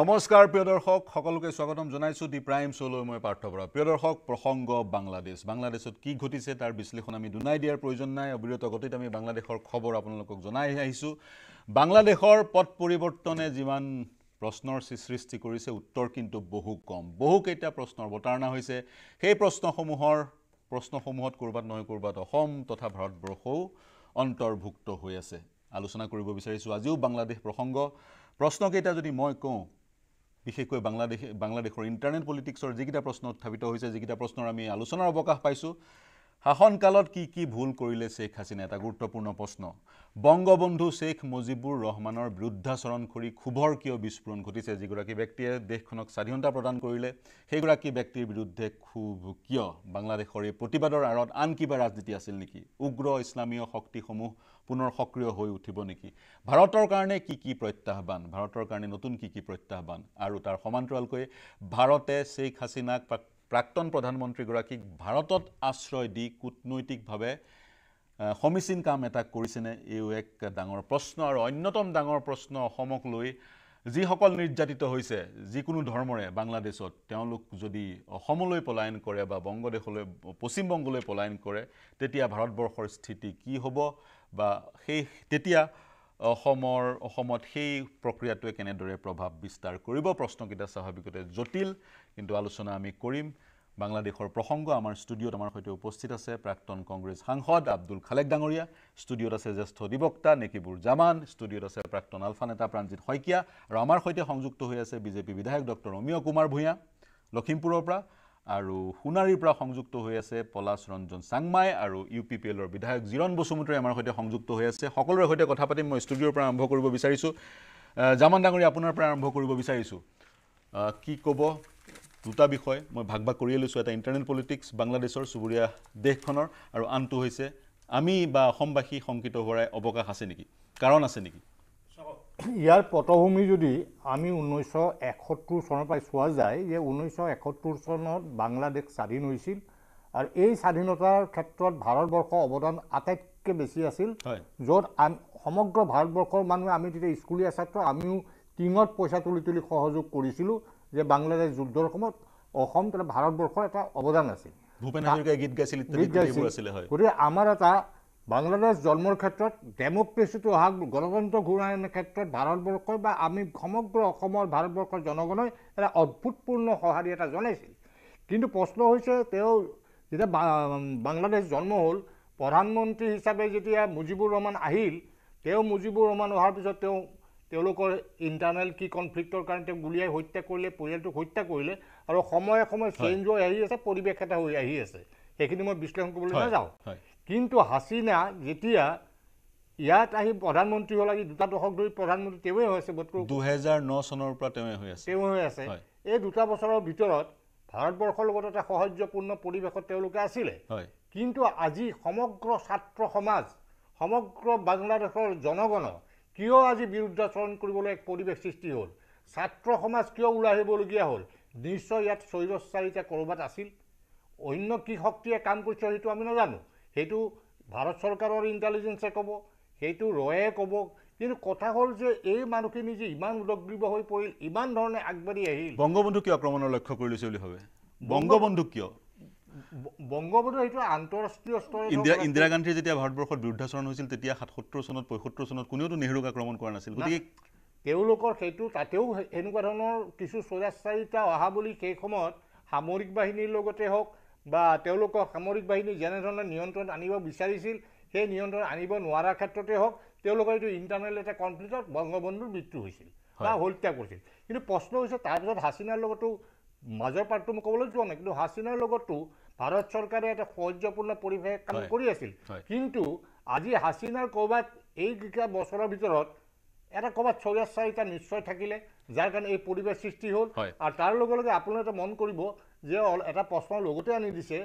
নমস্কাৰ প্ৰিয় দৰ্শক সকলোকে স্বাগতম জনাইছোঁ দি প্ৰাইম শ্ব'লৈ মই পাৰ্থ বৰা প্ৰিয় দৰ্শক প্ৰসংগ বাংলাদেশ বাংলাদেশত কি ঘটিছে তাৰ বিশ্লেষণ আমি দুনাই দিয়াৰ প্ৰয়োজন নাই অবিৰত গতিত আমি বাংলাদেশৰ খবৰ আপোনালোকক জনাই আহিছোঁ বাংলাদেশৰ পথ পৰিৱৰ্তনে যিমান প্ৰশ্নৰ সৃষ্টি কৰিছে উত্তৰ কিন্তু বহু কম বহুকেইটা প্ৰশ্নৰ অৱতাৰণা হৈছে সেই প্ৰশ্নসমূহৰ প্ৰশ্নসমূহত ক'ৰবাত নহয় ক'ৰবাত অসম তথা ভাৰতবৰ্ষও অন্তৰ্ভুক্ত হৈ আছে আলোচনা কৰিব বিচাৰিছোঁ আজিও বাংলাদেশ প্ৰসংগ প্ৰশ্নকেইটা যদি মই কওঁ বিশেষকৈ বাংলাদেশ বাংলাদেশৰ ইণ্টাৰনেল পলিটিক্সৰ যিকেইটা প্ৰশ্ন উত্থাপিত হৈছে যিকেইটা প্ৰশ্নৰ আমি আলোচনাৰ অৱকাশ পাইছোঁ শাসনকালত কি কি ভুল কৰিলে শ্বেখ হাছিনা এটা গুৰুত্বপূৰ্ণ প্ৰশ্ন বংগবন্ধু শ্বেখ মুজিবুৰ ৰহমানৰ বিৰুদ্ধাচৰণ কৰি ক্ষোভৰ কিয় বিস্ফোৰণ ঘটিছে যিগৰাকী ব্যক্তিয়ে দেশখনক স্বাধীনতা প্ৰদান কৰিলে সেইগৰাকী ব্যক্তিৰ বিৰুদ্ধে ক্ষোভ কিয় বাংলাদেশৰ এই প্ৰতিবাদৰ আঁৰত আন কিবা ৰাজনীতি আছিল নেকি উগ্ৰ ইছলামীয় শক্তিসমূহ পুনৰ সক্ৰিয় হৈ উঠিব নেকি ভাৰতৰ কাৰণে কি কি প্ৰত্যাহ্বান ভাৰতৰ কাৰণে নতুন কি কি প্ৰত্যাহ্বান আৰু তাৰ সমান্তৰালকৈ ভাৰতে শ্বেইখ হাছিনাক প্ৰাক্তন প্ৰধানমন্ত্ৰীগৰাকীক ভাৰতত আশ্ৰয় দি কূটনৈতিকভাৱে সমীচীন কাম এটা কৰিছেনে এইও এক ডাঙৰ প্ৰশ্ন আৰু অন্যতম ডাঙৰ প্ৰশ্ন অসমক লৈ যিসকল নিৰ্যাতিত হৈছে যিকোনো ধৰ্মৰে বাংলাদেশত তেওঁলোক যদি অসমলৈ পলায়ন কৰে বা বংগদেশলৈ পশ্চিমবংগলৈ পলায়ন কৰে তেতিয়া ভাৰতবৰ্ষৰ স্থিতি কি হ'ব বা সেই তেতিয়া অসমৰ অসমত সেই প্ৰক্ৰিয়াটোৱে কেনেদৰে প্ৰভাৱ বিস্তাৰ কৰিব প্ৰশ্নকেইটা স্বাভাৱিকতে জটিল কিন্তু আলোচনা আমি কৰিম বাংলাদেশৰ প্ৰসংগ আমাৰ ষ্টুডিঅ'ত আমাৰ সৈতে উপস্থিত আছে প্ৰাক্তন কংগ্ৰেছ সাংসদ আব্দুল খালেক ডাঙৰীয়া ষ্টুডিঅ'ত আছে জ্যেষ্ঠ অধিবক্তা নেকিবুৰ জামান ষ্টুডিঅ'ত আছে প্ৰাক্তন আলফা নেতা প্ৰাণজিত শইকীয়া আৰু আমাৰ সৈতে সংযুক্ত হৈ আছে বিজেপি বিধায়ক ডক্টৰ অমীয় কুমাৰ ভূঞা লখিমপুৰৰ পৰা আৰু সোণাৰীৰ পৰা সংযুক্ত হৈ আছে পলাশ ৰঞ্জন চাংমাই আৰু ইউ পি পি এলৰ বিধায়ক জিৰণ বসুমতাৰী আমাৰ সৈতে সংযুক্ত হৈ আছে সকলোৰে সৈতে কথা পাতি মই ষ্টুডিঅ'ৰ পৰা আৰম্ভ কৰিব বিচাৰিছোঁ জামান ডাঙৰীয়া আপোনাৰ পৰা আৰম্ভ কৰিব বিচাৰিছোঁ কি ক'ব দুটা বিষয় মই ভাগ ভাগ কৰিয়ে লৈছোঁ এটা ইণ্টাৰনেল পলিটিক্স বাংলাদেশৰ চুবুৰীয়া দেশখনৰ আৰু আনটো হৈছে আমি বা অসমবাসী শংকিত হোৱাৰ অৱকাশ আছে নেকি কাৰণ আছে নেকি ইয়াৰ পটভূমি যদি আমি ঊনৈছশ একসত্তৰ চনৰ পৰাই চোৱা যায় যে ঊনৈছশ একসত্তৰ চনত বাংলাদেশ স্বাধীন হৈছিল আৰু এই স্বাধীনতাৰ ক্ষেত্ৰত ভাৰতবৰ্ষৰ অৱদান আটাইতকৈ বেছি আছিল য'ত আমি সমগ্ৰ ভাৰতবৰ্ষৰ মানুহে আমি তেতিয়া স্কুলীয়া ছাত্ৰ আমিও টিঙত পইচা তুলি তুলি সহযোগ কৰিছিলোঁ যে বাংলাদেশ যুদ্ধৰ সময়ত অসম তথা ভাৰতবৰ্ষৰ এটা অৱদান আছিল ভূপেন হাজৰিকাই গীত গাইছিল গতিকে আমাৰ এটা বাংলাদেশ জন্মৰ ক্ষেত্ৰত ডেমক্ৰেচিটো অহা গণতন্ত্ৰ ঘূৰাই ক্ষেত্ৰত ভাৰতবৰ্ষই বা আমি সমগ্ৰ অসমৰ ভাৰতবৰ্ষৰ জনগণে এটা অদ্ভুতপূৰ্ণ সঁহাৰি এটা জনাইছিল কিন্তু প্ৰশ্ন হৈছে তেওঁ যেতিয়া বাংলাদেশ জন্ম হ'ল প্ৰধানমন্ত্ৰী হিচাপে যেতিয়া মুজিবুৰ ৰহমান আহিল তেওঁ মুজিবুৰ ৰহমান অহাৰ পিছত তেওঁ তেওঁলোকৰ ইণ্টাৰনেল কি কনফ্লিক্টৰ কাৰণে তেওঁ গুলিয়াই হত্যা কৰিলে পৰিয়ালটোক হত্যা কৰিলে আৰু সময়ে সময়ে চেঞ্জ হৈ আহি আছে পৰিৱেশ এটা হৈ আহি আছে সেইখিনি মই বিশ্লেষণ কৰিবলৈ নাযাওঁ কিন্তু হাছিনা যেতিয়া ইয়াত আহি প্ৰধানমন্ত্ৰী হ'ল আজি দুটা দশক ধৰি প্ৰধানমন্ত্ৰী তেওঁৱে হৈ আছে বোধকৰো দুহেজাৰ ন চনৰ পৰা তেওঁ হৈ আছে তেওঁ হৈ আছে এই দুটা বছৰৰ ভিতৰত ভাৰতবৰ্ষৰ লগত এটা সহজ্যপূৰ্ণ পৰিৱেশত তেওঁলোকে আছিলে কিন্তু আজি সমগ্ৰ ছাত্ৰ সমাজ সমগ্ৰ বাংলাদেশৰ জনগণ কিয় আজি বিৰুদ্ধাচৰণ কৰিবলৈ এক পৰিৱেশ সৃষ্টি হ'ল ছাত্ৰ সমাজ কিয় ওলাই আহিবলগীয়া হ'ল নিশ্চয় ইয়াত চৈৰচাৰিতা ক'ৰবাত আছিল অন্য কি শক্তিয়ে কাম কৰিছে সেইটো আমি নাজানো সেইটো ভাৰত চৰকাৰৰ ইণ্টেলিজেঞ্চে ক'ব সেইটো ৰয়ে ক'ব কিন্তু কথা হ'ল যে এই মানুহখিনি যে ইমান উদগ্ৰীব হৈ পৰিল ইমান ধৰণে আগবাঢ়ি আহিল বংগবন্ধু কিয় আক্ৰমণৰ লক্ষ্য কৰি লৈছে বুলি ভাবে বংগবন্ধু কিয় বংগবন্ধু সেইটো আন্তঃৰাষ্ট্ৰীয় স্তৰ ইন্দিৰা ইন্দিৰা গান্ধীৰ যেতিয়া ভাৰতবৰ্ষত বিৰুদ্ধাচৰণ হৈছিল তেতিয়া সাতসত্তৰ চনত পঁয়সত্তৰ চনত কোনেওতো নেহৰুক আক্ৰমণ কৰা নাছিল গতিকে তেওঁলোকৰ সেইটো তাতেও সেনেকুৱা ধৰণৰ কিছু স্বৈৰাচাৰিতা অহা বুলি সেই সময়ত সামৰিক বাহিনীৰ লগতে হওক বা তেওঁলোকক সামৰিক বাহিনী যেনেধৰণে নিয়ন্ত্ৰণ আনিব বিচাৰিছিল সেই নিয়ন্ত্ৰণ আনিব নোৱাৰাৰ ক্ষেত্ৰতে হওক তেওঁলোকৰ এইটো ইণ্টাৰনেল এটা কনফ্লিক্টত বংগবন্ধুৰ মৃত্যু হৈছিল বা হত্যা কৰিছিল কিন্তু প্ৰশ্ন হৈছে তাৰপিছত হাছিনাৰ লগতো মাজৰ পাৰ্টটো মই ক'বলৈ যোৱা নাই কিন্তু হাছিনাৰ লগতো ভাৰত চৰকাৰে এটা সৌহাৰ্যপূৰ্ণ পৰিৱেশে কাম কৰি আছিল কিন্তু আজি হাছিনাৰ ক'ৰবাত এইকেইটা বছৰৰ ভিতৰত এটা ক'ৰবাত ছয় চাৰিটা নিশ্চয় থাকিলে যাৰ কাৰণে এই পৰিৱেশ সৃষ্টি হ'ল আৰু তাৰ লগে লগে আপোনালোকে মন কৰিব যে এটা প্ৰশ্ন লগতে আনি দিছে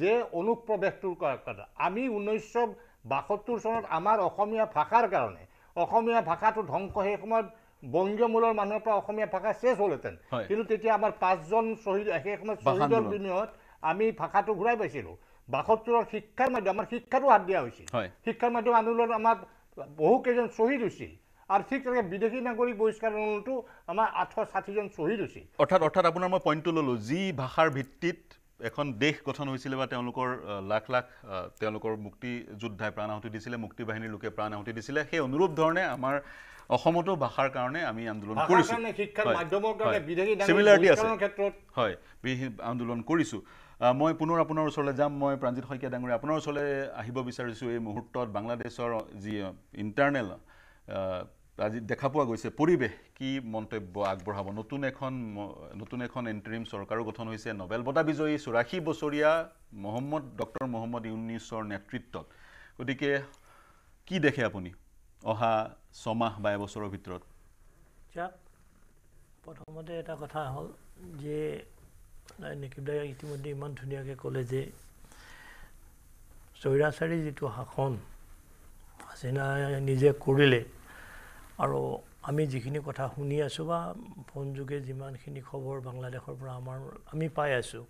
যে অনুপ্ৰৱেশটোৰ কথা আমি ঊনৈছশ বাসত্তৰ চনত আমাৰ অসমীয়া ভাষাৰ কাৰণে অসমীয়া ভাষাটো ধ্বংস সেই সময়ত বংগীয় মূলৰ মানুহৰ পৰা অসমীয়া ভাষা শেষ হ'লহেঁতেন কিন্তু তেতিয়া আমাৰ পাঁচজন শ্বহীদ সেই সময়ত শ্বহীদৰ বিনিময়ত আমি ভাষাটো ঘূৰাই পাইছিলোঁ বাসত্তৰৰ শিক্ষাৰ মাধ্যম আমাৰ শিক্ষাটো হাত দিয়া হৈছিল শিক্ষাৰ মাধ্যম আন্দোলনত আমাৰ বহুকেইজন শ্বহীদ হৈছিল আৰু বিদেশী নাগৰিক বহিষ্কাৰ আন্দোলনটো আমাৰ আঠশ ষাঠিজন শ্বহীদ হৈছিল অৰ্থাৎ অৰ্থাৎ আপোনাৰ মই পইণ্টটো ললোঁ যি ভাষাৰ ভিত্তিত এখন দেশ গঠন হৈছিলে বা তেওঁলোকৰ লাখ লাখ তেওঁলোকৰ মুক্তিযোদ্ধাই প্ৰাণ আহুতি দিছিলে মুক্তি বাহিনীৰ লোকে প্ৰাণ আহুতি দিছিলে সেই অনুৰূপ ধৰণে আমাৰ অসমতো ভাষাৰ কাৰণে আমি আন্দোলন কৰিছোঁ ক্ষেত্ৰত হয় আন্দোলন কৰিছোঁ মই পুনৰ আপোনাৰ ওচৰলৈ যাম মই প্ৰাণজিৎ শইকীয়া ডাঙৰীয়া আপোনাৰ ওচৰলৈ আহিব বিচাৰিছোঁ এই মুহূৰ্তত বাংলাদেশৰ যি ইণ্টাৰনেল আজি দেখা পোৱা গৈছে পৰিৱেশ কি মন্তব্য আগবঢ়াব নতুন এখন নতুন এখন এণ্ট্ৰিম চৰকাৰো গঠন হৈছে নবেল বঁটা বিজয়ী চৌৰাশী বছৰীয়া মহম্মদ ডক্টৰ মহম্মদ ইউনিছৰ নেতৃত্বত গতিকে কি দেখে আপুনি অহা ছমাহ বা এবছৰৰ ভিতৰত প্ৰথমতে এটা কথা হ'ল যে নিকিবদাই ইতিমধ্যে ইমান ধুনীয়াকৈ ক'লে যে চৈৰাচাৰী যিটো শাসন হাছিনাই নিজে কৰিলে আৰু আমি যিখিনি কথা শুনি আছোঁ বা ফোনযোগে যিমানখিনি খবৰ বাংলাদেশৰ পৰা আমাৰ আমি পাই আছোঁ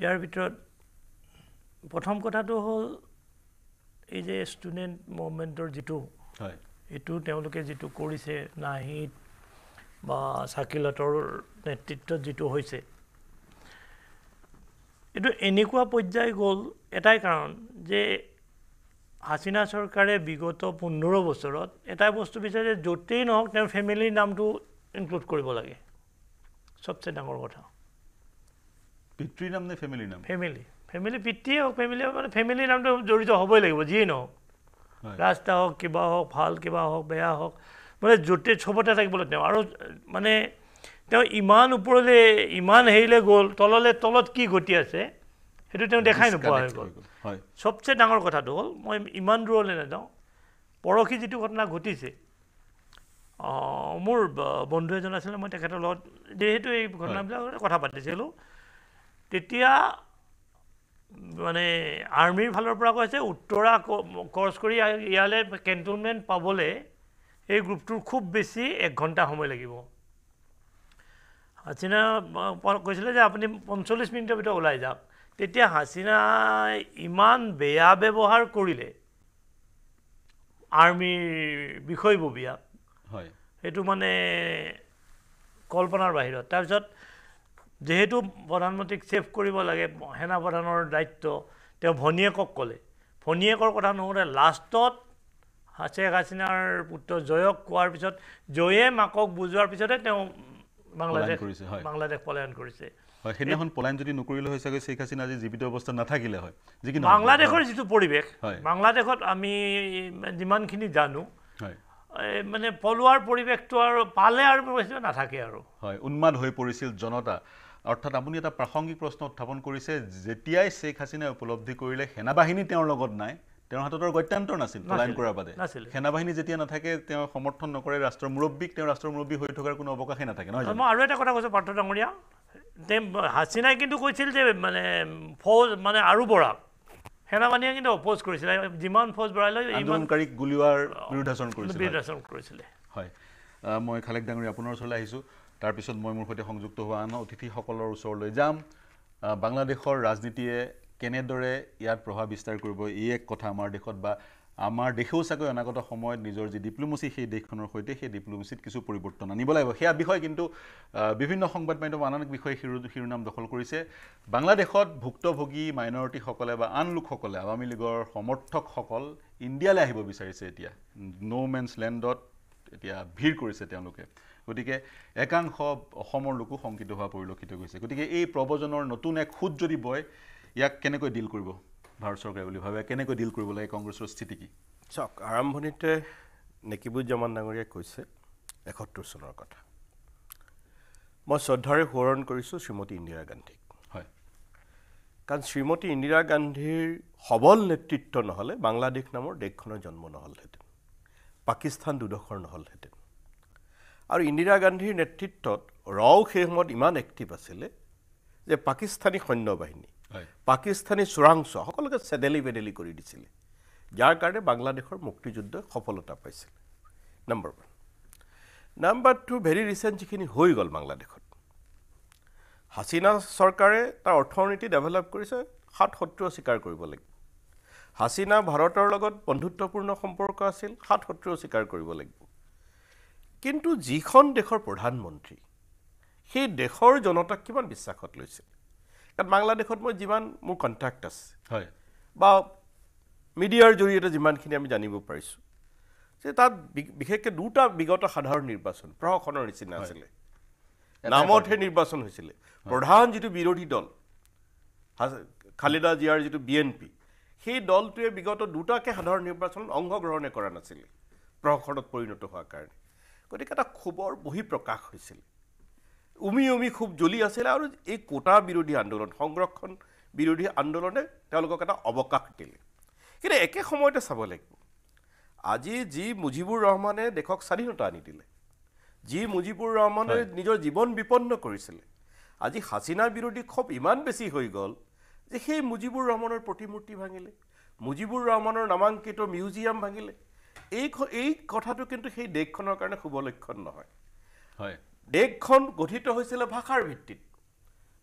ইয়াৰ ভিতৰত প্ৰথম কথাটো হ'ল এই যে ষ্টুডেণ্ট মুভমেণ্টৰ যিটো এইটো তেওঁলোকে যিটো কৰিছে নাহিদ বা চাকিলতৰ নেতৃত্বত যিটো হৈছে এইটো এনেকুৱা পৰ্যায় গ'ল এটাই কাৰণ যে হাছিনা চৰকাৰে বিগত পোন্ধৰ বছৰত এটা বস্তু বিচাৰিছে য'তেই নহওক তেওঁৰ ফেমিলিৰ নামটো ইনক্লুড কৰিব লাগে চবচে ডাঙৰ কথা পিতৃ নাম নে ফেমিলি নাম ফেমিলি ফেমিলি পিতৃয়ে হওক ফেমিলি মানে ফেমিলিৰ নামটো জড়িত হ'বই লাগিব যিয়েই নহওক ৰাস্তা হওক কিবা হওক ভাল কিবা হওক বেয়া হওক মানে য'তে চবতে থাকিবলৈ তেওঁ আৰু মানে তেওঁ ইমান ওপৰলৈ ইমান হেৰিলৈ গ'ল তললৈ তলত কি ঘটি আছে সেইটো তেওঁ দেখাই নোপোৱা হৈ গ'ল হয় চবচে ডাঙৰ কথাটো হ'ল মই ইমান দূৰলৈ নাযাওঁ পৰহি যিটো ঘটনা ঘটিছে মোৰ বন্ধু এজন আছিলে মই তেখেতৰ লগত যিহেতু এই ঘটনাবিলাক কথা পাতিছিলোঁ তেতিয়া মানে আৰ্মীৰ ফালৰ পৰা কৈছে উত্তৰা ক্ৰছ কৰি ইয়ালৈ কেণ্টনমেণ্ট পাবলৈ এই গ্ৰুপটোৰ খুব বেছি এক ঘণ্টা সময় লাগিব আচিনা কৈছিলে যে আপুনি পঞ্চল্লিছ মিনিটৰ ভিতৰত ওলাই যাওক তেতিয়া হাছিনাই ইমান বেয়া ব্যৱহাৰ কৰিলে আৰ্মিৰ বিষয়ববীয়াক হয় সেইটো মানে কল্পনাৰ বাহিৰত তাৰপিছত যিহেতু প্ৰধানমন্ত্ৰীক চেভ কৰিব লাগে সেনা প্ৰধানৰ দায়িত্ব তেওঁ ভনীয়েকক ক'লে ভনীয়েকৰ কথা নহওঁতে লাষ্টত শ্বেখ হাছিনাৰ পুত্ৰ জয়ক কোৱাৰ পিছত জয়ে মাকক বুজোৱাৰ পিছতে তেওঁ বাংলাদেশ বাংলাদেশ পলায়ন কৰিছে হয় সেইদিনাখন পলায়ন যদি নকৰিলে হয় চাগে শ্বেখ হাছিনা আজি জীৱিত অৱস্থাত নাথাকিলে হয় যি কি বাংলাদেশৰ যিটো পৰিৱেশ হয় বাংলাদেশত আমি যিমানখিনি জানো হয় মানে পলোৱাৰ পৰিৱেশটো আৰু পালে আৰু নাথাকে আৰু হয় উন্মাদ হৈ পৰিছিল জনতা অৰ্থাৎ আপুনি এটা প্ৰাসংগিক প্ৰশ্ন উত্থাপন কৰিছে যেতিয়াই শ্বেখ হাছিনাই উপলব্ধি কৰিলে সেনাবাহিনী তেওঁৰ লগত নাই তেওঁৰ হাতত আৰু গত্যান্তৰ নাছিল পলায়ন কৰাৰ বাদে নাছিল সেনাবাহিনী যেতিয়া নাথাকে তেওঁ সমৰ্থন নকৰে ৰাষ্ট্ৰৰ মুৰব্বীক তেওঁ ৰাষ্ট্ৰৰ মুৰব্বী হৈ থকাৰ কোনো অৱকাশেই নাথাকে নহয় মই আৰু এটা কথা কৈছোঁ পাৰ্থ ডাঙৰীয়া তেওঁ হাছিনাই কিন্তু কৈছিল যে মানে ফৌজ মানে আৰু বঢ়াওক সেনাবাহিনীয়ে কিন্তু অপ'জ কৰিছিলে যিমান ফৌজ বঢ়াই লৈছিলে হয় মই খালেক ডাঙৰীয়া আপোনাৰ ওচৰলৈ আহিছোঁ তাৰপিছত মই মোৰ সৈতে সংযুক্ত হোৱা আন অতিথিসকলৰ ওচৰলৈ যাম বাংলাদেশৰ ৰাজনীতিয়ে কেনেদৰে ইয়াত প্ৰভাৱ বিস্তাৰ কৰিব ই এক কথা আমাৰ দেশত বা আমাৰ দেশেও চাগৈ অনাগত সময়ত নিজৰ যি ডিপ্লোমেচি সেই দেশখনৰ সৈতে সেই ডিপ্লোমেচিত কিছু পৰিৱৰ্তন আনিব লাগিব সেয়া বিষয় কিন্তু বিভিন্ন সংবাদ মাধ্যম আন এক বিষয়ে শিৰো শিৰোনাম দখল কৰিছে বাংলাদেশত ভুক্তভোগী মাইনৰিটিসকলে বা আন লোকসকলে আৱামী লীগৰ সমৰ্থকসকল ইণ্ডিয়ালৈ আহিব বিচাৰিছে এতিয়া ন' মেনছ লেণ্ডত এতিয়া ভিৰ কৰিছে তেওঁলোকে গতিকে একাংশ অসমৰ লোকো শংকিত হোৱা পৰিলক্ষিত হৈছে গতিকে এই প্ৰৱজনৰ নতুন এক সোঁত যদি বয় ইয়াক কেনেকৈ ডিল কৰিব ভাৰত চৰকাৰে বুলি ভাবে কেনেকৈ ডিল কৰিব লাগে কংগ্ৰেছৰ স্থিতি কি চাওক আৰম্ভণিতে নেকিবুজ্জামান ডাঙৰীয়াই কৈছে এসত্তৰ চনৰ কথা মই শ্ৰদ্ধাৰে সোঁৱৰণ কৰিছোঁ শ্ৰীমতী ইন্দিৰা গান্ধীক হয় কাৰণ শ্ৰীমতী ইন্দিৰা গান্ধীৰ সবল নেতৃত্ব নহ'লে বাংলাদেশ নামৰ দেশখনৰ জন্ম নহ'লহেঁতেন পাকিস্তান দুডখৰ নহ'লহেঁতেন আৰু ইন্দিৰা গান্ধীৰ নেতৃত্বত ৰও সেই সময়ত ইমান এক্টিভ আছিলে যে পাকিস্তানী সৈন্য বাহিনী পাকিস্তানী চোৰাংচোৱা সকলোকে চেডেলি বেদেলি কৰি দিছিলে যাৰ কাৰণে বাংলাদেশৰ মুক্তিযুদ্ধই সফলতা পাইছিল number one number two very recent যিখিনি হৈ গ'ল বাংলাদেশত হাছিনা চৰকাৰে তাৰ অৰ্থনীতি ডেভেলপ কৰিছে সাত শত্ৰু স্বীকাৰ কৰিব লাগিব হাছিনা ভাৰতৰ লগত বন্ধুত্বপূৰ্ণ সম্পৰ্ক আছিল সাত শত্ৰু স্বীকাৰ কৰিব লাগিব কিন্তু যিখন দেশৰ প্ৰধানমন্ত্ৰী সেই দেশৰ জনতাক কিমান বিশ্বাসত লৈছিল কাৰণ বাংলাদেশত মই যিমান মোৰ কণ্টেক্ট আছে হয় বা মিডিয়াৰ জৰিয়তে যিমানখিনি আমি জানিব পাৰিছোঁ যে তাত বিশেষকৈ দুটা বিগত সাধাৰণ নিৰ্বাচন প্ৰশাসনৰ নিচিনা আছিলে নামতহে নিৰ্বাচন হৈছিলে প্ৰধান যিটো বিৰোধী দল খালিদা জিয়াৰ যিটো বি এন পি সেই দলটোৱে বিগত দুটাকে সাধাৰণ নিৰ্বাচনত অংশগ্ৰহণে কৰা নাছিলে প্ৰশাসনত পৰিণত হোৱাৰ কাৰণে গতিকে এটা খুবৰ বহি প্ৰকাশ হৈছিল উমি উমি খুব জ্বলি আছিলে আৰু এই কোটা বিৰোধী আন্দোলন সংৰক্ষণ বিৰোধী আন্দোলনে তেওঁলোকক এটা অৱকাশ দিলে কিন্তু একে সময়তে চাব লাগিব আজি যি মুজিবুৰ ৰহমানে দেশক স্বাধীনতা আনি দিলে যি মুজিবুৰ ৰহমানে নিজৰ জীৱন বিপন্ন কৰিছিলে আজি হাছিনাৰ বিৰোধী খুব ইমান বেছি হৈ গ'ল যে সেই মুজিবুৰ ৰহমানৰ প্ৰতিমূৰ্তি ভাঙিলে মুজিবুৰ ৰহমানৰ নামাংকিত মিউজিয়াম ভাঙিলে এই এই কথাটো কিন্তু সেই দেশখনৰ কাৰণে শুভলক্ষণ নহয় হয় দেশখন গঠিত হৈছিলে ভাষাৰ ভিত্তিত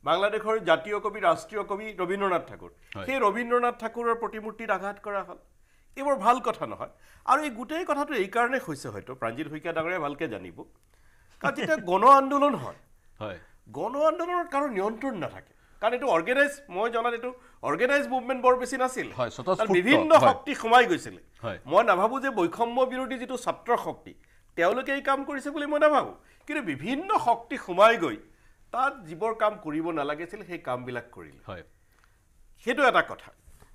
বাংলাদেশৰ জাতীয় কবি ৰাষ্ট্ৰীয় কবি ৰবীন্দ্ৰনাথ ঠাকুৰ সেই ৰবীন্দ্ৰনাথ ঠাকুৰৰ প্ৰতিমূৰ্তিত আঘাত কৰা হ'ল এইবোৰ ভাল কথা নহয় আৰু এই গোটেই কথাটো এইকাৰণে হৈছে হয়তো প্ৰাঞ্জিত শইকীয়া ডাঙৰে ভালকৈ জানিব কাৰণ যেতিয়া গণ আন্দোলন হয় হয় গণ আন্দোলনৰ কাৰো নিয়ন্ত্ৰণ নাথাকে কাৰণ এইটো অৰ্গেনাইজ মই জনাত এইটো অৰ্গেনাইজ মুভমেণ্ট বৰ বেছি নাছিল বিভিন্ন শক্তি সোমাই গৈছিলে মই নাভাবোঁ যে বৈষম্য বিৰোধী যিটো ছাত্ৰ শক্তি তেওঁলোকে এই কাম কৰিছে বুলি মই নাভাবোঁ কিন্তু বিভিন্ন শক্তি সোমাই গৈ তাত যিবোৰ কাম কৰিব নালাগিছিল সেই কামবিলাক কৰিলে হয় সেইটো এটা কথা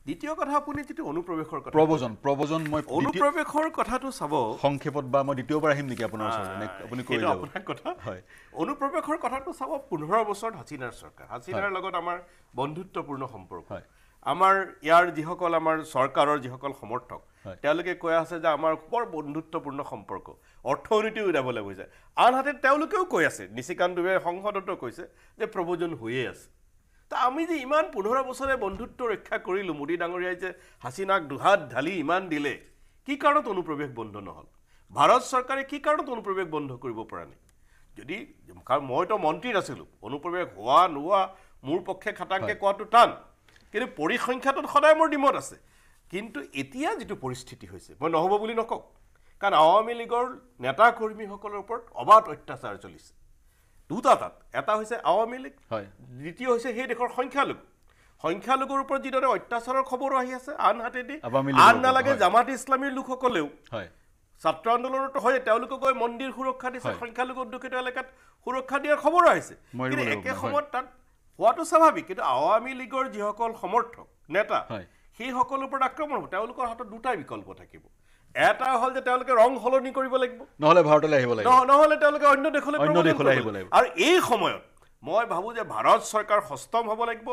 দ্বিতীয় কথা আপুনি যিটো অনুপ্ৰৱেশৰ কথা প্ৰৱজন প্ৰৱজন মই অনুপ্ৰৱেশৰ কথাটো চাব সংক্ষেপত বা মই দ্বিতীয়বাৰ আহিম নেকি আপোনাৰ আপুনি আপোনাৰ কথা হয় অনুপ্ৰৱেশৰ কথাটো চাব পোন্ধৰ বছৰত হাছিনাৰ চৰকাৰ হাছিনাৰ লগত আমাৰ বন্ধুত্বপূৰ্ণ সম্পৰ্ক হয় আমাৰ ইয়াৰ যিসকল আমাৰ চৰকাৰৰ যিসকল সমৰ্থক তেওঁলোকে কৈ আছে যে আমাৰ বৰ বন্ধুত্বপূৰ্ণ সম্পৰ্ক অৰ্থনীতিও উদাবলৈ গৈছে আনহাতে তেওঁলোকেও কৈ আছে নিচিকান্ত দুবে সংসদতো কৈছে যে প্ৰবজন হৈয়ে আছে তো আমি যে ইমান পোন্ধৰ বছৰে বন্ধুত্ব ৰক্ষা কৰিলোঁ মোদী ডাঙৰীয়াই যে হাচিনাক দুহাত ঢালি ইমান দিলে কি কাৰণত অনুপ্ৰৱেশ বন্ধ নহ'ল ভাৰত চৰকাৰে কি কাৰণত অনুপ্ৰৱেশ বন্ধ কৰিব পৰা নাই যদি কাৰণ মইতো মন্ত্ৰী নাছিলোঁ অনুপ্ৰৱেশ হোৱা নোহোৱা মোৰ পক্ষে খাটাংকে কোৱাটো টান কিন্তু পৰিসংখ্যাটোত সদায় মোৰ ডিমত আছে কিন্তু এতিয়া যিটো পৰিস্থিতি হৈছে মই নহ'ব বুলি নকওঁ কাৰণ আৱামী লীগৰ নেতা কৰ্মীসকলৰ ওপৰত অবাধ অত্যাচাৰ চলিছে দুটা তাত এটা হৈছে আৱামী লীগ হয় দ্বিতীয় হৈছে সেই দেশৰ সংখ্যালঘু সংখ্যালঘুৰ ওপৰত যিদৰে অত্যাচাৰৰ খবৰো আহি আছে আনহাতেদি আন নালাগে জামাত ইছলামীৰ লোকসকলেও হয় ছাত্ৰ আন্দোলনতো হয় তেওঁলোকে গৈ মন্দিৰ সুৰক্ষা দিছে সংখ্যালঘু অধ্যক্ষিত এলেকাত সুৰক্ষা দিয়াৰ খবৰো আহিছে কিন্তু একে সময়ত তাত হোৱাটো স্বাভাৱিক কিন্তু আৱামী লীগৰ যিসকল সমৰ্থক নেতা সেইসকলৰ ওপৰত আক্ৰমণ হ'ব তেওঁলোকৰ হাতত দুটাই বিকল্প থাকিব এটা হ'ল যে তেওঁলোকে ৰং সলনি কৰিব লাগিব নহ'লে ভাৰতলৈ আহিব লাগিব নহ'লে তেওঁলোকে অন্য দেশলৈ অন্য দেশলৈ আহিব লাগিব আৰু এই সময়ত মই ভাবোঁ যে ভাৰত চৰকাৰ সষ্টম হ'ব লাগিব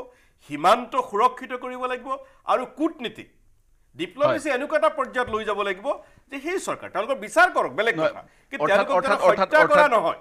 সীমান্ত সুৰক্ষিত কৰিব লাগিব আৰু কূটনীতি ডিপ্ল'মেচি এনেকুৱা এটা পৰ্যায়ত লৈ যাব লাগিব যে সেই চৰকাৰ তেওঁলোকৰ বিচাৰ কৰক বেলেগ কথা কিন্তু তেওঁলোকক যাতে হত্যা কৰা নহয়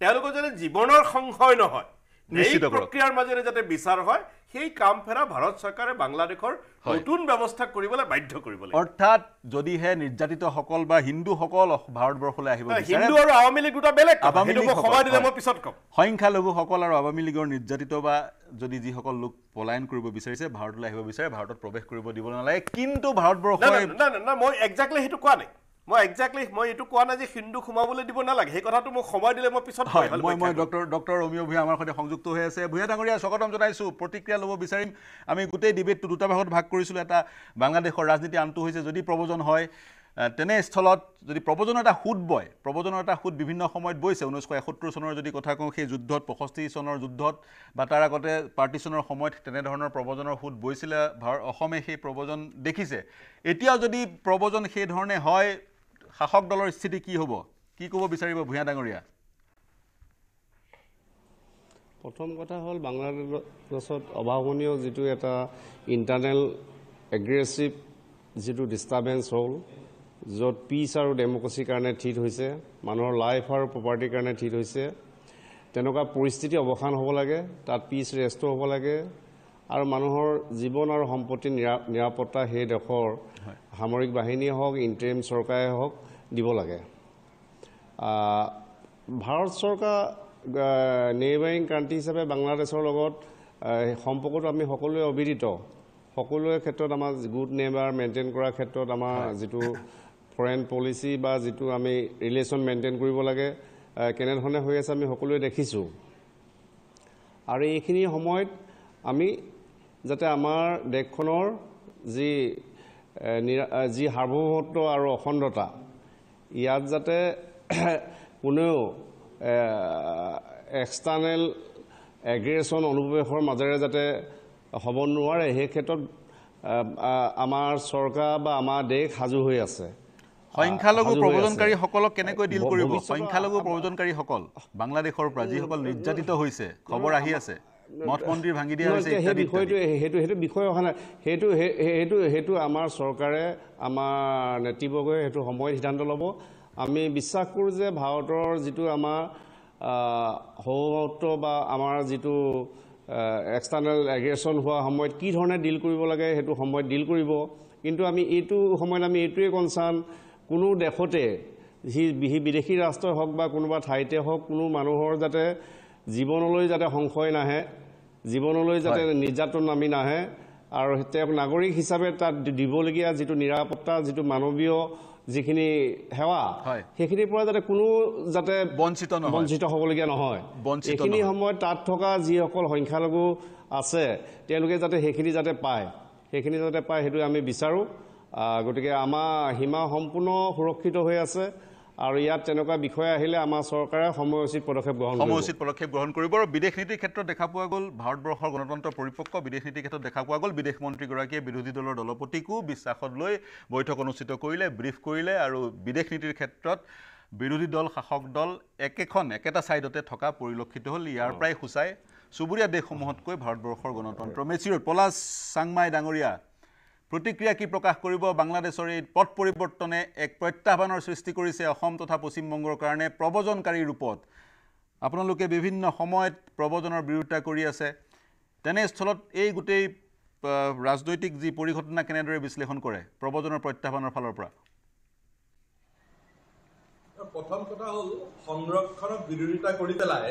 তেওঁলোকৰ যাতে জীৱনৰ সংশয় নহয় নিশ্চিত প্ৰক্ৰিয়াৰ মাজেৰে যাতে বিচাৰ হয় সেই কাম ফেৰা ভাৰত চৰকাৰে বাংলাদেশৰ নতুন ব্যৱস্থা কৰিবলৈ বাধ্য কৰিব লাগিব অৰ্থাৎ যদিহে নিৰ্যাতিতসকল বা হিন্দুসকল ভাৰতবৰ্ষলৈ আহিব হিন্দু আৰু আৱামী লীগ দুটা বেলেগ আৱামী লীগ সভা দিলে মই পিছত কম সংখ্যালঘুসকল আৰু আৱামী লীগৰ নিৰ্যাতিত বা যদি যিসকল লোক পলায়ন কৰিব বিচাৰিছে ভাৰতলৈ আহিব বিচাৰে ভাৰতত প্ৰৱেশ কৰিব দিব নালাগে কিন্তু ভাৰতবৰ্ষ মই একজেক্টলি সেইটো কোৱা নাই মই একজাক্টলি মই এইটো কোৱা নাই যে সিন্ধুক সোমাবলৈ দিব নালাগে সেই কথাটো মোক সময় দিলে মই পিছত হয় মই মই ডক্টৰ ডক্টৰ ৰমিয় ভূঞা আমাৰ সৈতে সংযুক্ত হৈ আছে ভূঞা ডাঙৰীয়া স্বাগতম জনাইছোঁ প্ৰতিক্ৰিয়া ল'ব বিচাৰিম আমি গোটেই ডিবেটটো দুটা ভাগত ভাগ কৰিছিলোঁ এটা বাংলাদেশৰ ৰাজনীতি আনটো হৈছে যদি প্ৰৱজন হয় তেনেস্থলত যদি প্ৰৱজনৰ এটা সোঁত বয় প্ৰৱজনৰ এটা সোঁত বিভিন্ন সময়ত বৈছে ঊনৈছশ এসত্তৰ চনৰ যদি কথা কওঁ সেই যুদ্ধত পয়ষষ্ঠি চনৰ যুদ্ধত বা তাৰ আগতে পাৰ্টিশ্যনৰ সময়ত তেনেধৰণৰ প্ৰৱজনৰ সোঁত বৈছিলে ভাৰ অসমে সেই প্ৰৱজন দেখিছে এতিয়াও যদি প্ৰৱজন সেইধৰণে হয় শাসক দলৰ স্থিতি কি হ'ব কি ক'ব বিচাৰিব ভূঞা ডাঙৰীয়া প্ৰথম কথা হ'ল বাংলাদেশত অভাৱনীয় যিটো এটা ইণ্টাৰনেল এগ্ৰেছিভ যিটো ডিষ্টাৰ্বেঞ্চ হ'ল য'ত পিচ আৰু ডেম'ক্ৰেচিৰ কাৰণে ঠিত হৈছে মানুহৰ লাইফ আৰু প্ৰপাৰ্টিৰ কাৰণে ঠিত হৈছে তেনেকুৱা পৰিস্থিতি অৱসান হ'ব লাগে তাত পিচ ৰেষ্টো হ'ব লাগে আৰু মানুহৰ জীৱন আৰু সম্পত্তি নিৰাপত্তা সেই দেশৰ সামৰিক বাহিনীয়ে হওক ইণ্টেৰিম চৰকাৰে হওক দিব লাগে ভাৰত চৰকাৰ নেবাৰিং কাণ্ট্ৰি হিচাপে বাংলাদেশৰ লগত সম্পৰ্কটো আমি সকলোৱে অবিদিত সকলোৰে ক্ষেত্ৰত আমাৰ গুড নেবাৰ মেইনটেইন কৰাৰ ক্ষেত্ৰত আমাৰ যিটো ফৰেন পলিচি বা যিটো আমি ৰিলেশ্যন মেইনটেইন কৰিব লাগে কেনেধৰণে হৈ আছে আমি সকলোৱে দেখিছোঁ আৰু এইখিনি সময়ত আমি যাতে আমাৰ দেশখনৰ যি যি সাৰ্বভৌমত্ব আৰু অখণ্ডতা ইয়াত যাতে কোনেও এক্সটাৰ্নেল এগ্ৰেশ্যন অনুপ্ৰৱেশৰ মাজেৰে যাতে হ'ব নোৱাৰে সেই ক্ষেত্ৰত আমাৰ চৰকাৰ বা আমাৰ দেশ সাজু হৈ আছে সংখ্যালঘু প্ৰব্ৰজনকাৰীসকলক কেনেকৈ ডিল কৰিব সংখ্যালঘু প্ৰব্ৰজনকাৰীসকল বাংলাদেশৰ পৰা যিসকল নিৰ্যাতিত হৈছে খবৰ আহি আছে মঠ মন্দিৰ ভাঙি দিয়া হৈছে সেই বিষয়টো সেইটো সেইটো বিষয় অহা নাই সেইটো সেইটো সেইটো আমাৰ চৰকাৰে আমাৰ নেতৃবৰ্গই সেইটো সময়ত সিদ্ধান্ত ল'ব আমি বিশ্বাস কৰোঁ যে ভাৰতৰ যিটো আমাৰ সৌত্ব বা আমাৰ যিটো এক্সটাৰ্নেল এগ্ৰেশ্যন হোৱা সময়ত কি ধৰণে ডিল কৰিব লাগে সেইটো সময়ত ডিল কৰিব কিন্তু আমি এইটো সময়ত আমি এইটোৱে কনচাৰ্ণ কোনো দেশতে যি বিদেশী ৰাষ্ট্ৰই হওক বা কোনোবা ঠাইতে হওক কোনো মানুহৰ যাতে জীৱনলৈ যাতে সংশয় নাহে জীৱনলৈ যাতে নিৰ্যাতন নামি নাহে আৰু তেওঁক নাগৰিক হিচাপে তাত দিবলগীয়া যিটো নিৰাপত্তা যিটো মানৱীয় যিখিনি সেৱা সেইখিনিৰ পৰা যাতে কোনো যাতে বঞ্চিত বঞ্চিত হ'বলগীয়া নহয় এইখিনি সময়ত তাত থকা যিসকল সংখ্যালঘু আছে তেওঁলোকে যাতে সেইখিনি যাতে পায় সেইখিনি যাতে পায় সেইটোৱে আমি বিচাৰোঁ গতিকে আমাৰ সীমা সম্পূৰ্ণ সুৰক্ষিত হৈ আছে আৰু ইয়াত তেনেকুৱা বিষয় আহিলে আমাৰ চৰকাৰে সময়োচিত পদক্ষেপ গ্ৰহণ সময়সূচিত পদক্ষেপ গ্ৰহণ কৰিব আৰু বিদেশ নীতিৰ ক্ষেত্ৰত দেখা পোৱা গ'ল ভাৰতবৰ্ষৰ গণতন্ত্ৰ পৰিপক্ক বিদেশ নীতিৰ ক্ষেত্ৰত দেখা পোৱা গ'ল বিদেশ মন্ত্ৰীগৰাকীয়ে বিৰোধী দলৰ দলপতিকো বিশ্বাসত লৈ বৈঠক অনুষ্ঠিত কৰিলে ব্ৰিফ কৰিলে আৰু বিদেশ নীতিৰ ক্ষেত্ৰত বিৰোধী দল শাসক দল একেখন একেটা ছাইডতে থকা পৰিলক্ষিত হ'ল ইয়াৰ পৰাই সূচায় চুবুৰীয়া দেশসমূহতকৈ ভাৰতবৰ্ষৰ গণতন্ত্ৰ মেচিয়ৰ পলাশ চাংমাই ডাঙৰীয়া প্ৰতিক্ৰিয়া কি প্ৰকাশ কৰিব বাংলাদেশৰ এই পথ পৰিৱৰ্তনে এক প্ৰত্যাহ্বানৰ সৃষ্টি কৰিছে অসম তথা পশ্চিমবংগৰ কাৰণে প্ৰৱজনকাৰী ৰূপত আপোনালোকে বিভিন্ন সময়ত প্ৰৱজনৰ বিৰোধিতা কৰি আছে তেনেস্থলত এই গোটেই ৰাজনৈতিক যি পৰিঘটনা কেনেদৰে বিশ্লেষণ কৰে প্ৰৱজনৰ প্ৰত্যাহ্বানৰ ফালৰ পৰা প্ৰথম কথা হ'ল সংৰক্ষণক বিৰোধিতা কৰি পেলাই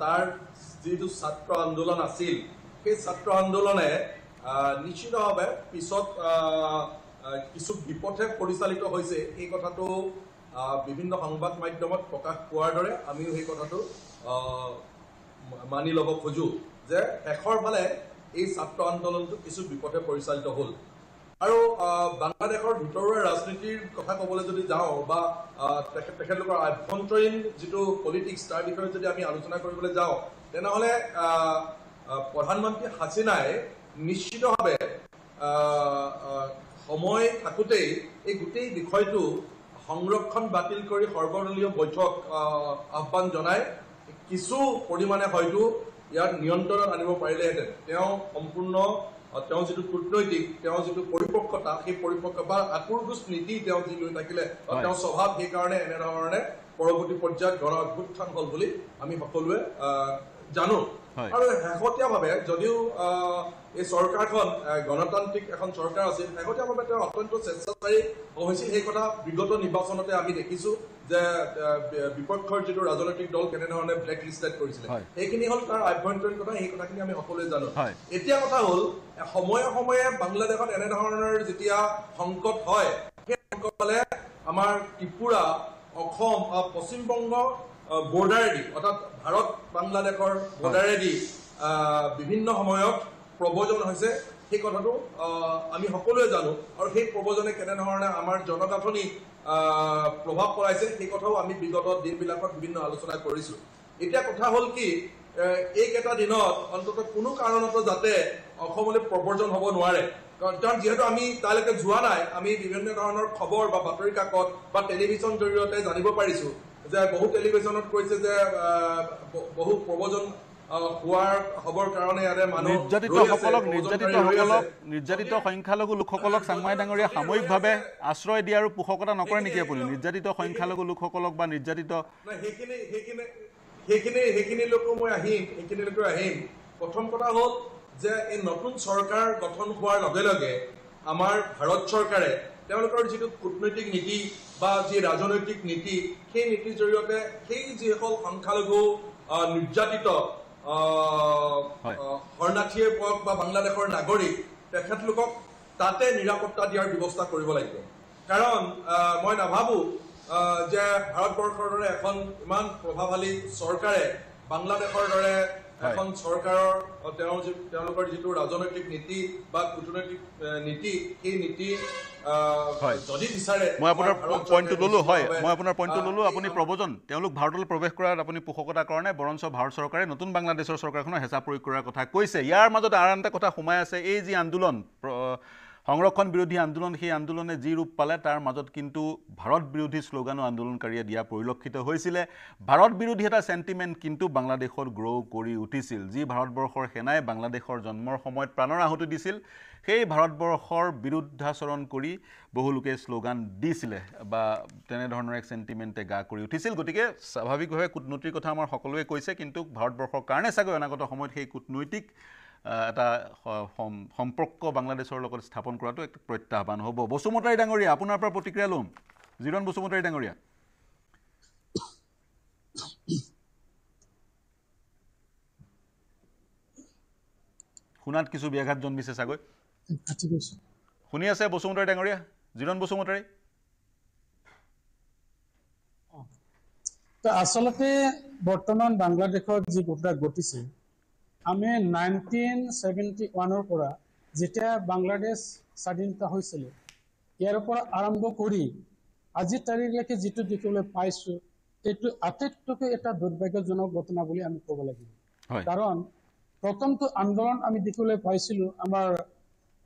তাৰ যিটো ছাত্ৰ আন্দোলন আছিল সেই ছাত্ৰ আন্দোলনে নিশ্চিতভাৱে পিছত কিছু বিপথে পৰিচালিত হৈছে এই কথাটো বিভিন্ন সংবাদ মাধ্যমত প্ৰকাশ পোৱাৰ দৰে আমিও সেই কথাটো মানি ল'ব খোজো যে শেষৰ ফালে এই ছাত্ৰ আন্দোলনটো কিছু বিপথে পৰিচালিত হ'ল আৰু বাংলাদেশৰ ভিতৰুৱা ৰাজনীতিৰ কথা ক'বলৈ যদি যাওঁ বা তেখেতলোকৰ আভ্যন্তৰীণ যিটো পলিটিক্স তাৰ বিষয়ে যদি আমি আলোচনা কৰিবলৈ যাওঁ তেনেহ'লে প্ৰধানমন্ত্ৰী হাছিনাই নিশ্চিতভাৱে সময় থাকোঁতেই এই গোটেই বিষয়টো সংৰক্ষণ বাতিল কৰি সৰ্বদলীয় বৈঠক আহ্বান জনাই কিছু পৰিমাণে হয়তো ইয়াৰ নিয়ন্ত্ৰণত আনিব পাৰিলেহেঁতেন তেওঁ সম্পূৰ্ণ তেওঁ যিটো কূটনৈতিক তেওঁ যিটো পৰিপক্কতা সেই পৰিপক্ক বা আকুৰ গোচ নীতি তেওঁ যি লৈ থাকিলে তেওঁ স্বভাৱ সেইকাৰণে এনেধৰণে পৰৱৰ্তী পৰ্যায়ত গণ অভ্যুত্থান হল বুলি আমি সকলোৱে জানো আৰু শেহতীয়াভাৱে যদিও এই চৰকাৰখন গণতান্ত্ৰিক এখন চৰকাৰ আছিল শেহতীয়াভাৱে তেওঁ অত্যন্ত স্বেচ্ছাচাৰী হৈছিল সেই কথা বিগত নিৰ্বাচনতে আমি দেখিছো যে বিপক্ষৰ যিটো ৰাজনৈতিক দল কেনেধৰণে ব্লেক লিষ্টেড কৰিছিলে সেইখিনি হল তাৰ আভ্যন্তৰীণ কথা সেই কথাখিনি আমি সকলোৱে জানো এতিয়া কথা হল সময়ে সময়ে বাংলাদেশত এনেধৰণৰ যেতিয়া সংকট হয় সেই সংকট হলে আমাৰ ত্ৰিপুৰা অসম পশ্চিমবংগ বৰ্ডাৰেদি অৰ্থাৎ ভাৰত বাংলাদেশৰ বৰ্ডাৰেদি বিভিন্ন সময়ত প্ৰৱজন হৈছে সেই কথাটো আমি সকলোৱে জানো আৰু সেই প্ৰৱজনে কেনেধৰণে আমাৰ জনগাঁথনি প্ৰভাৱ পৰাইছে সেই কথাও আমি বিগত দিনবিলাকত বিভিন্ন আলোচনা কৰিছোঁ এতিয়া কথা হ'ল কি এইকেইটা দিনত অন্তত কোনো কাৰণতো যাতে অসমলৈ প্ৰব্ৰজন হ'ব নোৱাৰে কাৰণ যিহেতু আমি তালৈকে যোৱা নাই আমি বিভিন্ন ধৰণৰ খবৰ বা বাতৰি কাকত বা টেলিভিশ্যন জৰিয়তে জানিব পাৰিছোঁ যে বহু টেলিভিশ্যনত কৈছে যে বহু প্ৰবজন নিৰ্যাতিত সংখ্যালঘু লোকসকলক চাংমাই ডাঙৰীয়া সাময়িকভাৱে আশ্ৰয় দিয়ে আৰু পোষকতা নকৰে নেকি আপুনি নিৰ্যাতিত সংখ্যালঘু লোকসকলক বা নিৰ্যাতিত আহিম প্ৰথম কথা হ'ল যে এই নতুন চৰকাৰ গঠন হোৱাৰ লগে লগে আমাৰ ভাৰত চৰকাৰে তেওঁলোকৰ যিটো কূটনৈতিক নীতি বা যি ৰাজনৈতিক নীতি সেই নীতিৰ জৰিয়তে সেই যিসকল সংখ্যালঘু নিৰ্যাতিত শৰণাৰ্থীয়ে হওক বা বাংলাদেশৰ নাগৰিক তেখেতলোকক তাতে নিৰাপত্তা দিয়াৰ ব্যৱস্থা কৰিব লাগিব কাৰণ মই নাভাবো যে ভাৰতবৰ্ষৰ দৰে এখন ইমান প্ৰভাৱশালী চৰকাৰে বাংলাদেশৰ দৰে এখন চৰকাৰৰ তেওঁৰ তেওঁলোকৰ যিটো ৰাজনৈতিক নীতি বা কূটনৈতিক নীতি সেই নীতি মই আপোনাৰ পইণ্টটো ল'লোঁ হয় মই আপোনাৰ পইণ্টটো ল'লোঁ আপুনি প্ৰবজন তেওঁলোক ভাৰতলৈ প্ৰৱেশ কৰাত আপুনি পোষকতা কৰা নাই বৰঞ্চ ভাৰত চৰকাৰে নতুন বাংলাদেশৰ চৰকাৰখনৰ হেঁচা প্ৰয়োগ কৰাৰ কথা কৈছে ইয়াৰ মাজত আন এটা কথা সোমাই আছে এই যি আন্দোলন সংৰক্ষণ বিৰোধী আন্দোলন সেই আন্দোলনে যি ৰূপ পালে তাৰ মাজত কিন্তু ভাৰত বিৰোধী শ্লোগানো আন্দোলনকাৰীয়ে দিয়া পৰিলক্ষিত হৈছিলে ভাৰত বিৰোধী এটা চেণ্টিমেণ্ট কিন্তু বাংলাদেশত গ্ৰ' কৰি উঠিছিল যি ভাৰতবৰ্ষৰ সেনাই বাংলাদেশৰ জন্মৰ সময়ত প্ৰাণৰ আহুতি দিছিল সেই ভাৰতবৰ্ষৰ বিৰুদ্ধাচৰণ কৰি বহুলোকে শ্লোগান দিছিলে বা তেনেধৰণৰ এক চেণ্টিমেণ্টে গা কৰি উঠিছিল গতিকে স্বাভাৱিকভাৱে কূটনৈতিৰ কথা আমাৰ সকলোৱে কৈছে কিন্তু ভাৰতবৰ্ষৰ কাৰণে চাগৈ অনাগত সময়ত সেই কূটনৈতিক এটা সম্পৰ্ক বাংলাদেশৰ লগত স্থাপন কৰাটো এক প্ৰত্যাহ্বান হ'ব বসুমতাৰী ডাঙৰীয়া আপোনাৰ পৰা প্ৰতিক্ৰিয়া ল'ম জীৱন বসুমতাৰী ডাঙৰীয়া শুনাত কিছু ব্যাঘাত জন্মিছে চাগৈ শুনি আছে বসুমতাৰী ডাঙৰীয়া জীৱন বসুমতাৰী আচলতে বৰ্তমান বাংলাদেশত যি ঘটনা ঘটিছে আমি নাইনটিন ছেভেণ্টি ওৱানৰ পৰা যেতিয়া বাংলাদেশ স্বাধীনতা হৈছিলে ইয়াৰ পৰা আৰম্ভ কৰি আজিৰ তাৰিখলৈকে যিটো দেখিবলৈ পাইছো এইটো আটাইতকৈ এটা দুৰ্ভাগ্যজনক ঘটনা বুলি আমি ক'ব লাগিব কাৰণ প্ৰথমটো আন্দোলন আমি দেখিবলৈ পাইছিলো আমাৰ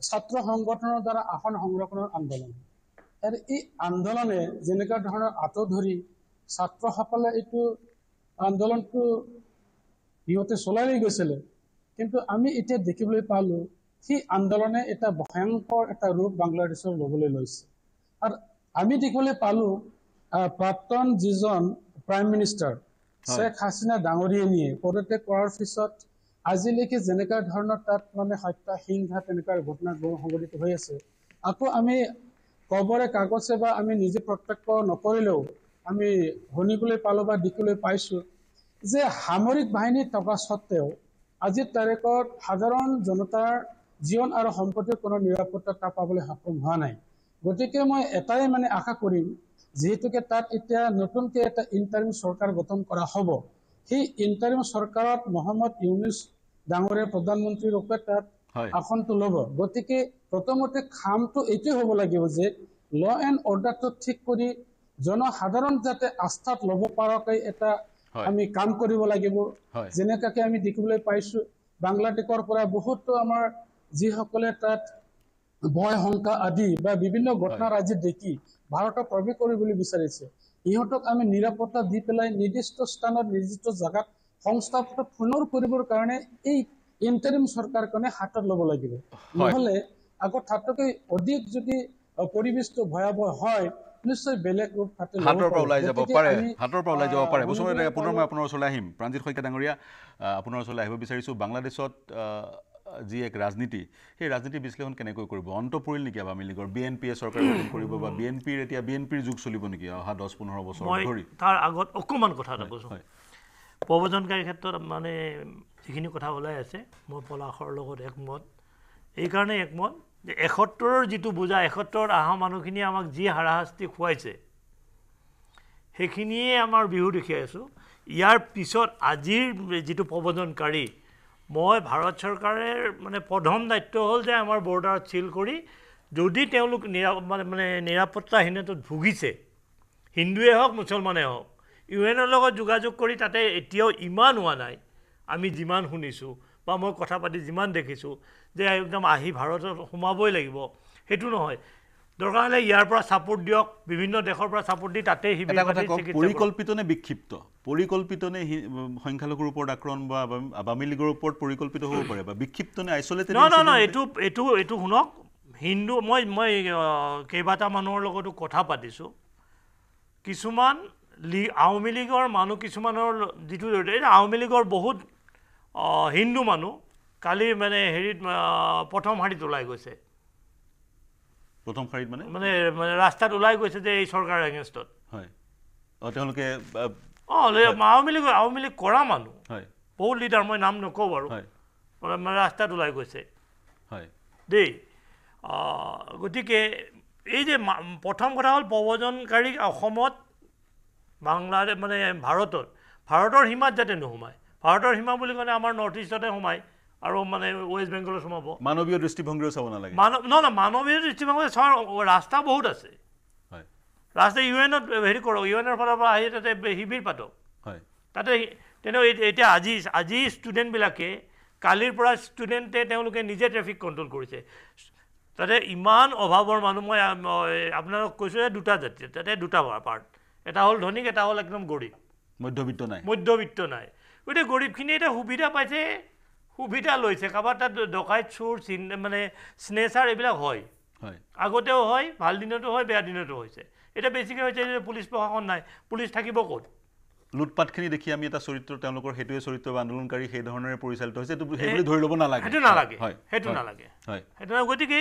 ছাত্ৰ সংগঠনৰ দ্বাৰা আসন সংৰক্ষণৰ আন্দোলন আৰু এই আন্দোলনে যেনেকুৱা ধৰণৰ আঁতৰ ধৰি ছাত্ৰসকলে এইটো আন্দোলনটো সিহঁতে চলাই লৈ গৈছিলে কিন্তু আমি এতিয়া দেখিবলৈ পালো সেই আন্দোলনে এটা ভয়ংকৰ এটা ৰূপ বাংলাদেশৰ ল'বলৈ লৈছে আৰু আমি দেখিবলৈ পালো প্ৰাক্তন যিজন প্ৰাইম মিনিষ্টাৰ শ্বেখ হাছিনা ডাঙৰীয়ানীয়ে পদত্যাগ কৰাৰ পিছত আজিলৈকে যেনেকুৱা ধৰণৰ তাত মানে হত্যা হিংসা তেনেকুৱা ঘটনা সংঘটিত হৈ আছে আকৌ আমি কবৰে কাগজে বা আমি নিজে প্ৰত্যক্ষ নকৰিলেও আমি শুনিবলৈ পালোঁ বা দেখিবলৈ পাইছোঁ যে সামৰিক বাহিনী থকা স্বত্বেও আজিৰ তাৰিখত সাধাৰণ জনতাৰ জীৱন আৰু সম্পত্তিৰ কোনো নিৰাপত্তা পাবলৈ সক্ষম হোৱা নাই গতিকে মই এটাই মানে আশা কৰিম যিহেতুকে তাত এতিয়া নতুনকৈ এটা ইণ্টাৰিম চৰকাৰ গঠন কৰা হ'ব সেই ইণ্টাৰিম চৰকাৰত মহম্মদ ইউনিছ ডাঙৰে প্ৰধানমন্ত্ৰী ৰূপে তাত আসনটো লব গতিকে প্রথমতে খামটো এইটাই হব লাগিব যে ল এন্ড অর্ডার তো ঠিক করে জনসাধারণ যাতে আস্থাত লব পারকাই এটা আমি কাম করব যে আমি দেখিবলৈ পাইছো বাংলাদেশৰ পৰা বহুতো আমার যদি তাত ভয় শঙ্কা আদি বা বিভিন্ন ঘটনা রাজ্যে দেখি ভারত প্ৰৱেশ কৰিবলৈ বিচাৰিছে ইহঁতক আমি নিৰাপত্তা দি পেলাই নিৰ্দিষ্ট স্থানত নিৰ্দিষ্ট জায়গা সংস্থাপন পুনৰ কৰিবৰ কাৰণে এই ইণ্টাৰিম চৰকাৰ কাৰণে হাতত ল'ব লাগিব নহ'লে আকৌ তাতোকৈ অধিক যদি পৰিৱেশটো ভয়াৱহ হয় বাংলাদেশত যি এক ৰাজনীতি সেই ৰাজনীতি বিশ্লেষণ কেনেকৈ কৰিব অন্ত পৰিল নেকি আৱামী বি এন পিয়ে চৰকাৰ বি এন পিৰ যুগ চলিব নেকি অহা দহ পোন্ধৰ বছৰ ধৰি তাৰ আগত অকণমান কথা এটা প্ৰৱজনকাৰীৰ ক্ষেত্ৰত মানে যিখিনি কথা ওলাই আছে মই পলাশৰ লগত একমত এইকাৰণে একমত যে এসত্তৰৰ যিটো বোজা এসত্তৰত আহা মানুহখিনিয়ে আমাক যি হাৰাশাস্তি খুৱাইছে সেইখিনিয়ে আমাৰ বিহু দেখি আছোঁ ইয়াৰ পিছত আজিৰ যিটো প্ৰবজনকাৰী মই ভাৰত চৰকাৰে মানে প্ৰথম দায়িত্ব হ'ল যে আমাৰ বৰ্ডাৰত চিল কৰি যদি তেওঁলোক নিৰা মানে নিৰাপত্তাহীনতাত ভুগিছে হিন্দুৱে হওক মুছলমানেই হওক ইউ ইউএনৰ লগত যোগাযোগ কৰি তাতে এতিয়াও ইমান হোৱা নাই আমি যিমান শুনিছোঁ বা মই কথা পাতি যিমান দেখিছোঁ যে একদম আহি ভাৰতত সোমাবই লাগিব সেইটো নহয় দৰকাৰ হ'লে ইয়াৰ পৰা ছাপোৰ্ট দিয়ক বিভিন্ন দেশৰ পৰা ছাপোৰ্ট দি তাতে পৰিকল্পিত নে বিক্ষিপ্ত পৰিকল্পিত নে সংখ্যালঘুৰ ওপৰত আক্ৰমণ বা আৱামী লীগৰ ওপৰত পৰিকল্পিত হ'ব পাৰে বা বিক্ষিপ্ত নে আইচলেটেড নহয় নহয় এইটো এইটো এইটো শুনক হিন্দু মই মই কেইবাটা মানুহৰ লগতো কথা পাতিছোঁ কিছুমান লি আওয়ামী লীগেৰ মানুষ কিছু যে আওয়ামী লীগৰ বহুত হিন্দু মানুহ কালি মানে হেৰিত প্ৰথম শাৰীত ওলাই গৈছে প্ৰথম শাৰীত মানে মানে মানে ৰাস্তাত ওলাই গৈছে যে এই চৰকাৰ এগেনস্টত হয় তেওঁলোকে অঁ আওয়ামী লীগ আওয়ামী লীগ কৰা মানুহ হয় বহুত লিডাৰ মই নাম নক আৰ মানে ৰাস্তাত ওলাই গৈছে হয় দেই গতিকে এই যে প্ৰথম কথা হল অসমত বাংলাদেশ মানে ভাৰতত ভাৰতৰ সীমাত যাতে নোসোমায় ভাৰতৰ সীমা বুলি ক'লে আমাৰ নৰ্থ ইষ্টতে সোমায় আৰু মানে ৱেষ্ট বেংগলত সোমাব মানৱীয় দৃষ্টিভংগীৰে চাব নালাগে মানৱ নহয় মানৱীয় দৃষ্টিভংগী চোৱাৰ ৰাস্তা বহুত আছে হয় ৰাস্তা ইউ এনত হেৰি কৰক ইউ এনৰ ফালৰ পৰা আহি তাতে শিবিৰ পাতক হয় তাতে তেনে এতিয়া আজি আজি ষ্টুডেণ্টবিলাকে কালিৰ পৰা ষ্টুডেণ্টে তেওঁলোকে নিজে ট্ৰেফিক কণ্ট্ৰল কৰিছে তাতে ইমান অভাৱৰ মানুহ মই আপোনালোকক কৈছোঁ যে দুটা জাতি তাতে দুটা পাৰ্ট এটা হ'ল ধনীক এটা হ'ল একদম গৰীব মধ্যবিত্ত নাই মধ্যবিত্ত নাই গতিকে গৰীবখিনি এতিয়া সুবিধা পাইছে সুবিধা লৈছে কাৰোবাৰ তাত ডকাইত চোৰ চিন মানে স্নেচাৰ এইবিলাক হয় হয় আগতেও হয় ভাল দিনতো হয় বেয়া দিনতো হৈছে এতিয়া বেছিকৈ হৈছে যে পুলিচ প্ৰশাসন নাই পুলিচ থাকিব ক'ত লুটপাটখিনি দেখি আমি এটা চৰিত্ৰ তেওঁলোকৰ সেইটোৱে চৰিত্ৰ বা আন্দোলনকাৰী সেই ধৰণেৰে পৰিচালিত হৈছে সেইটো ধৰি ল'ব নালাগে সেইটো নালাগে সেইটো নালাগে হয় সেইটো নালাগে গতিকে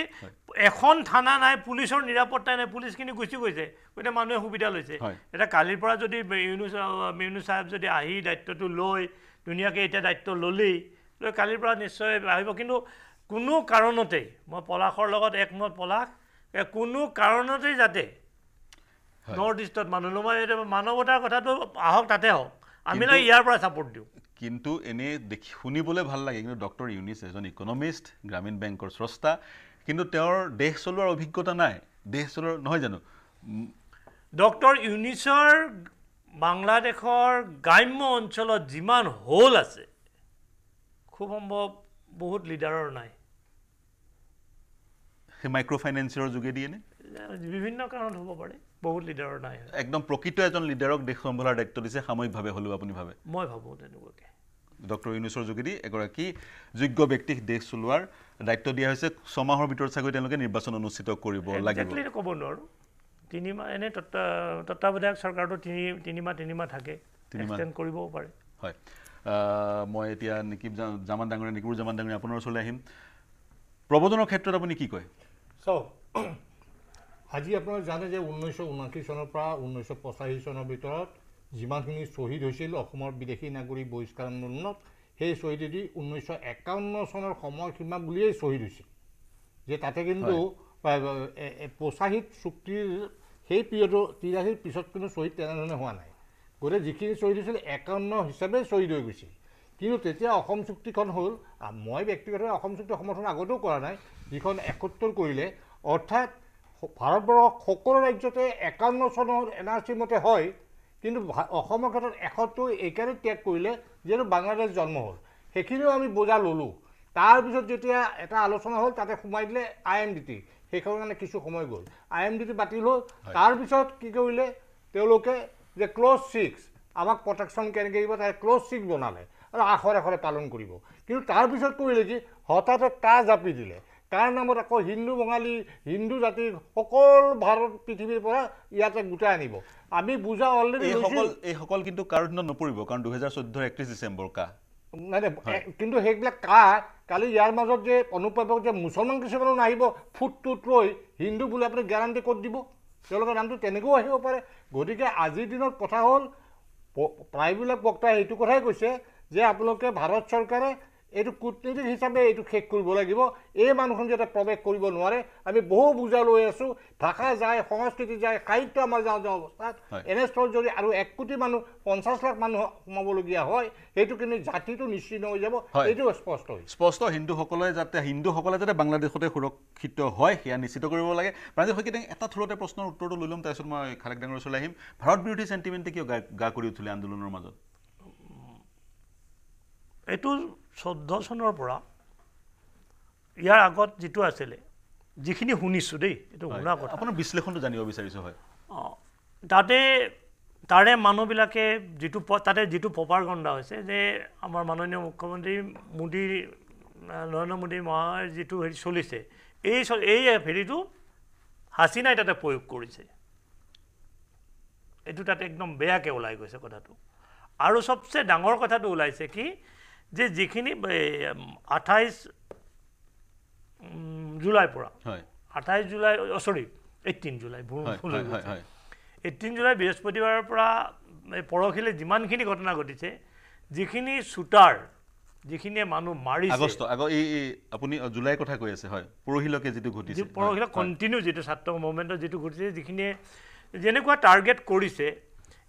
এখন থানা নাই পুলিচৰ নিৰাপত্তা নাই পুলিচখিনি গুচি গৈছে গতিকে মানুহে সুবিধা লৈছে এতিয়া কালিৰ পৰা যদি মিউনু মিউনু চাহেব যদি আহি দায়িত্বটো লৈ ধুনীয়াকৈ এতিয়া দায়িত্ব ল'লেই লৈ কালিৰ পৰা নিশ্চয় আহিব কিন্তু কোনো কাৰণতেই মই পলাশৰ লগত একমত পলাশ কোনো কাৰণতেই যাতে নৰ্থ ইষ্টত মানুহ মানৱতাৰ কথাটো আহক তাতে হওক আমি নহয় ইয়াৰ পৰা ছাপোৰ্ট দিওঁ কিন্তু এনেই দেখি শুনিবলৈ ভাল লাগে কিন্তু ডক্টৰ ইউনিছ এজন ইকনমিষ্ট গ্ৰামীণ বেংকৰ স্ৰষ্টা কিন্তু তেওঁৰ দেশ চলোৱাৰ অভিজ্ঞতা নাই দেশ চলোৱাৰ নহয় জানো ডক্টৰ ইউনিছৰ বাংলাদেশৰ গ্ৰাম্য অঞ্চলত যিমান হ'ল আছে খুব সম্ভৱ বহুত লিডাৰৰ নাই সেই মাইক্ৰ' ফাইনেন্সৰ যোগেদিয়েনে বিভিন্ন কাৰণত হ'ব পাৰে বহুত লিডাৰৰ নাই একদম প্ৰকৃত এজন লিডাৰক দেশ সম্ভালাৰ দায়িত্ব দিছে সাময়িকভাৱে হ'লেও আপুনি ভাবে মই ভাবোঁ তেনেকুৱাকৈ ডক্টৰ ইউনুছৰ যোগেদি এগৰাকী যোগ্য ব্যক্তিক দেশ চলোৱাৰ দায়িত্ব দিয়া হৈছে ছমাহৰ ভিতৰত চাগৈ তেওঁলোকে নিৰ্বাচন অনুষ্ঠিত কৰিব লাগে ক'ব নোৱাৰোঁ তিনিমাহ এনেই তত্ত্ব তত্ত্বাৱধায়ক চৰকাৰটো তিনি তিনিমাহ তিনিমাহ থাকে কৰিবও পাৰে হয় মই এতিয়া নিকিপ জামান ডাঙৰীয়া নিকিপুৰ জামান ডাঙৰীয়া আপোনাৰ ওচৰলৈ আহিম প্ৰবোধনৰ ক্ষেত্ৰত আপুনি কি কয় চাওক আজি আপোনাৰ জানে যে ঊনৈছশ ঊনাশী চনৰ পৰা ঊনৈছশ পঁচাশী চনৰ ভিতৰত যিমানখিনি শ্বহীদ হৈছিল অসমৰ বিদেশী নাগৰিক বহিষ্কাৰ আন্দোলনত সেই শ্বহীদেদি ঊনৈছশ একাৱন্ন চনৰ সময়সীমা বুলিয়েই শ্বহীদ হৈছিল যে তাতে কিন্তু পঁচাশীত চুক্তিৰ সেই পিৰিয়ডৰ তিৰাশীৰ পিছত কিন্তু শ্বহীদ তেনেধৰণে হোৱা নাই গতিকে যিখিনি শ্বহীদ হৈছিল একাৱন্ন হিচাপে শ্বহীদ হৈ গৈছিল কিন্তু তেতিয়া অসম চুক্তিখন হ'ল মই ব্যক্তিগতভাৱে অসম চুক্তি সমৰ্থন আগতেও কৰা নাই যিখন একসত্তৰ কৰিলে অৰ্থাৎ ভাৰতবৰ্ষৰ সকলো ৰাজ্যতে একাৱন্ন চনৰ এন আৰ চি মতে হয় কিন্তু অসমৰ ক্ষেত্ৰত এশটো এইকাৰণে ত্যাগ কৰিলে যিহেতু বাংলাদেশ জন্ম হ'ল সেইখিনিও আমি বুজা ল'লোঁ তাৰপিছত যেতিয়া এটা আলোচনা হ'ল তাতে সোমাই দিলে আই এম ডি টি সেইখনৰ কাৰণে কিছু সময় গ'ল আই এম ডি টি বাতিল হ'ল তাৰপিছত কি কৰিলে তেওঁলোকে যে ক্ল'জ ছিক্স আমাক প্ৰটেকশ্যন কেনেকৈ দিব তাৰে ক্ল'জ ছিক্স বনালে আৰু আখৰে আখৰে পালন কৰিব কিন্তু তাৰপিছত কৰিলে কি হঠাতে কাহ জাপি দিলে কাৰ নামত আকৌ হিন্দু বঙালী হিন্দু জাতি সকলো ভাৰত পৃথিৱীৰ পৰা ইয়াতে গোটাই আনিব আমি বুজা অলৰেডি এইসকল এইসকল কিন্তু কাৰ দিনত নপৰিব কাৰণ দুহেজাৰ চৈধ্য একত্ৰিছ ডিচেম্বৰ কা নাই নাই কিন্তু সেইবিলাক কা কালি ইয়াৰ মাজত যে অনুপ্ৰৱক যে মুছলমান কিছুমানো নাহিব ফুটটোত ৰৈ হিন্দু বুলি আপুনি গেৰাণ্টি ক'ত দিব তেওঁলোকৰ নামটো তেনেকৈও আহিব পাৰে গতিকে আজিৰ দিনত কথা হ'ল প্ৰায়বিলাক বক্তাই এইটো কথাই কৈছে যে আপোনালোকে ভাৰত চৰকাৰে এইটো কূটনীতিক হিচাপে এইটো শেষ কৰিব লাগিব এই মানুহখন যাতে প্ৰৱেশ কৰিব নোৱাৰে আমি বহু বুজা লৈ আছোঁ ভাষা যায় সংস্কৃতি যায় সাহিত্য আমাৰ যাওঁ যাওঁ অৱস্থাত এনেস্থল যদি আৰু এক কোটি মানুহ পঞ্চাছ লাখ মানুহ সোমাবলগীয়া হয় সেইটো কিন্তু জাতিটো নিশ্চিত হৈ যাব এইটো স্পষ্ট হয় স্পষ্ট হিন্দুসকলে যাতে হিন্দুসকলে যাতে বাংলাদেশতে সুৰক্ষিত হয় সেয়া নিশ্চিত কৰিব লাগে প্ৰাণী সৈকে এটা থ্ৰুতে প্ৰশ্নৰ উত্তৰটো লৈ ল'ম তাৰপিছত মই খালেক ডাঙৰ ওচৰলৈ আহিম ভাৰত বিৰোধী চেণ্টিমেণ্টে কিয় গা গা কৰি উঠিলে আন্দোলনৰ মাজত এইটো চৈধ্য চনৰ পৰা ইয়াৰ আগত যিটো আছিলে যিখিনি শুনিছোঁ দেই এইটো শুনা কথা আপোনাৰ বিশ্লেষণটো জানিব বিচাৰিছোঁ হয় অঁ তাতে তাৰে মানুহবিলাকে যিটো তাতে যিটো পপাৰ গণ্ডা হৈছে যে আমাৰ মাননীয় মুখ্যমন্ত্ৰী মোদী নৰেন্দ্ৰ মোদী মহাৰ যিটো হেৰি চলিছে এই এই হেৰিটো হাচিনাই তাতে প্ৰয়োগ কৰিছে এইটো তাতে একদম বেয়াকৈ ওলাই গৈছে কথাটো আৰু চবচে ডাঙৰ কথাটো ওলাইছে কি যে যিখিনি আঠাইছ জুলাইৰ পৰা আঠাইছ জুলাই চৰি এইটিন জুলাই ভুল এইটিন জুলাই বৃহস্পতিবাৰৰ পৰা পৰহিলৈ যিমানখিনি ঘটনা ঘটিছে যিখিনি শ্বুটাৰ যিখিনিয়ে মানুহ মাৰি এই আপুনি জুলাইৰ কথা কৈ আছে হয় পৰহিলৈকে যিটো ঘটিছে পৰহিলৈ কণ্টিনিউ যিটো ছাত্ৰ মুভমেণ্টৰ যিটো ঘটিছে যিখিনিয়ে যেনেকুৱা টাৰ্গেট কৰিছে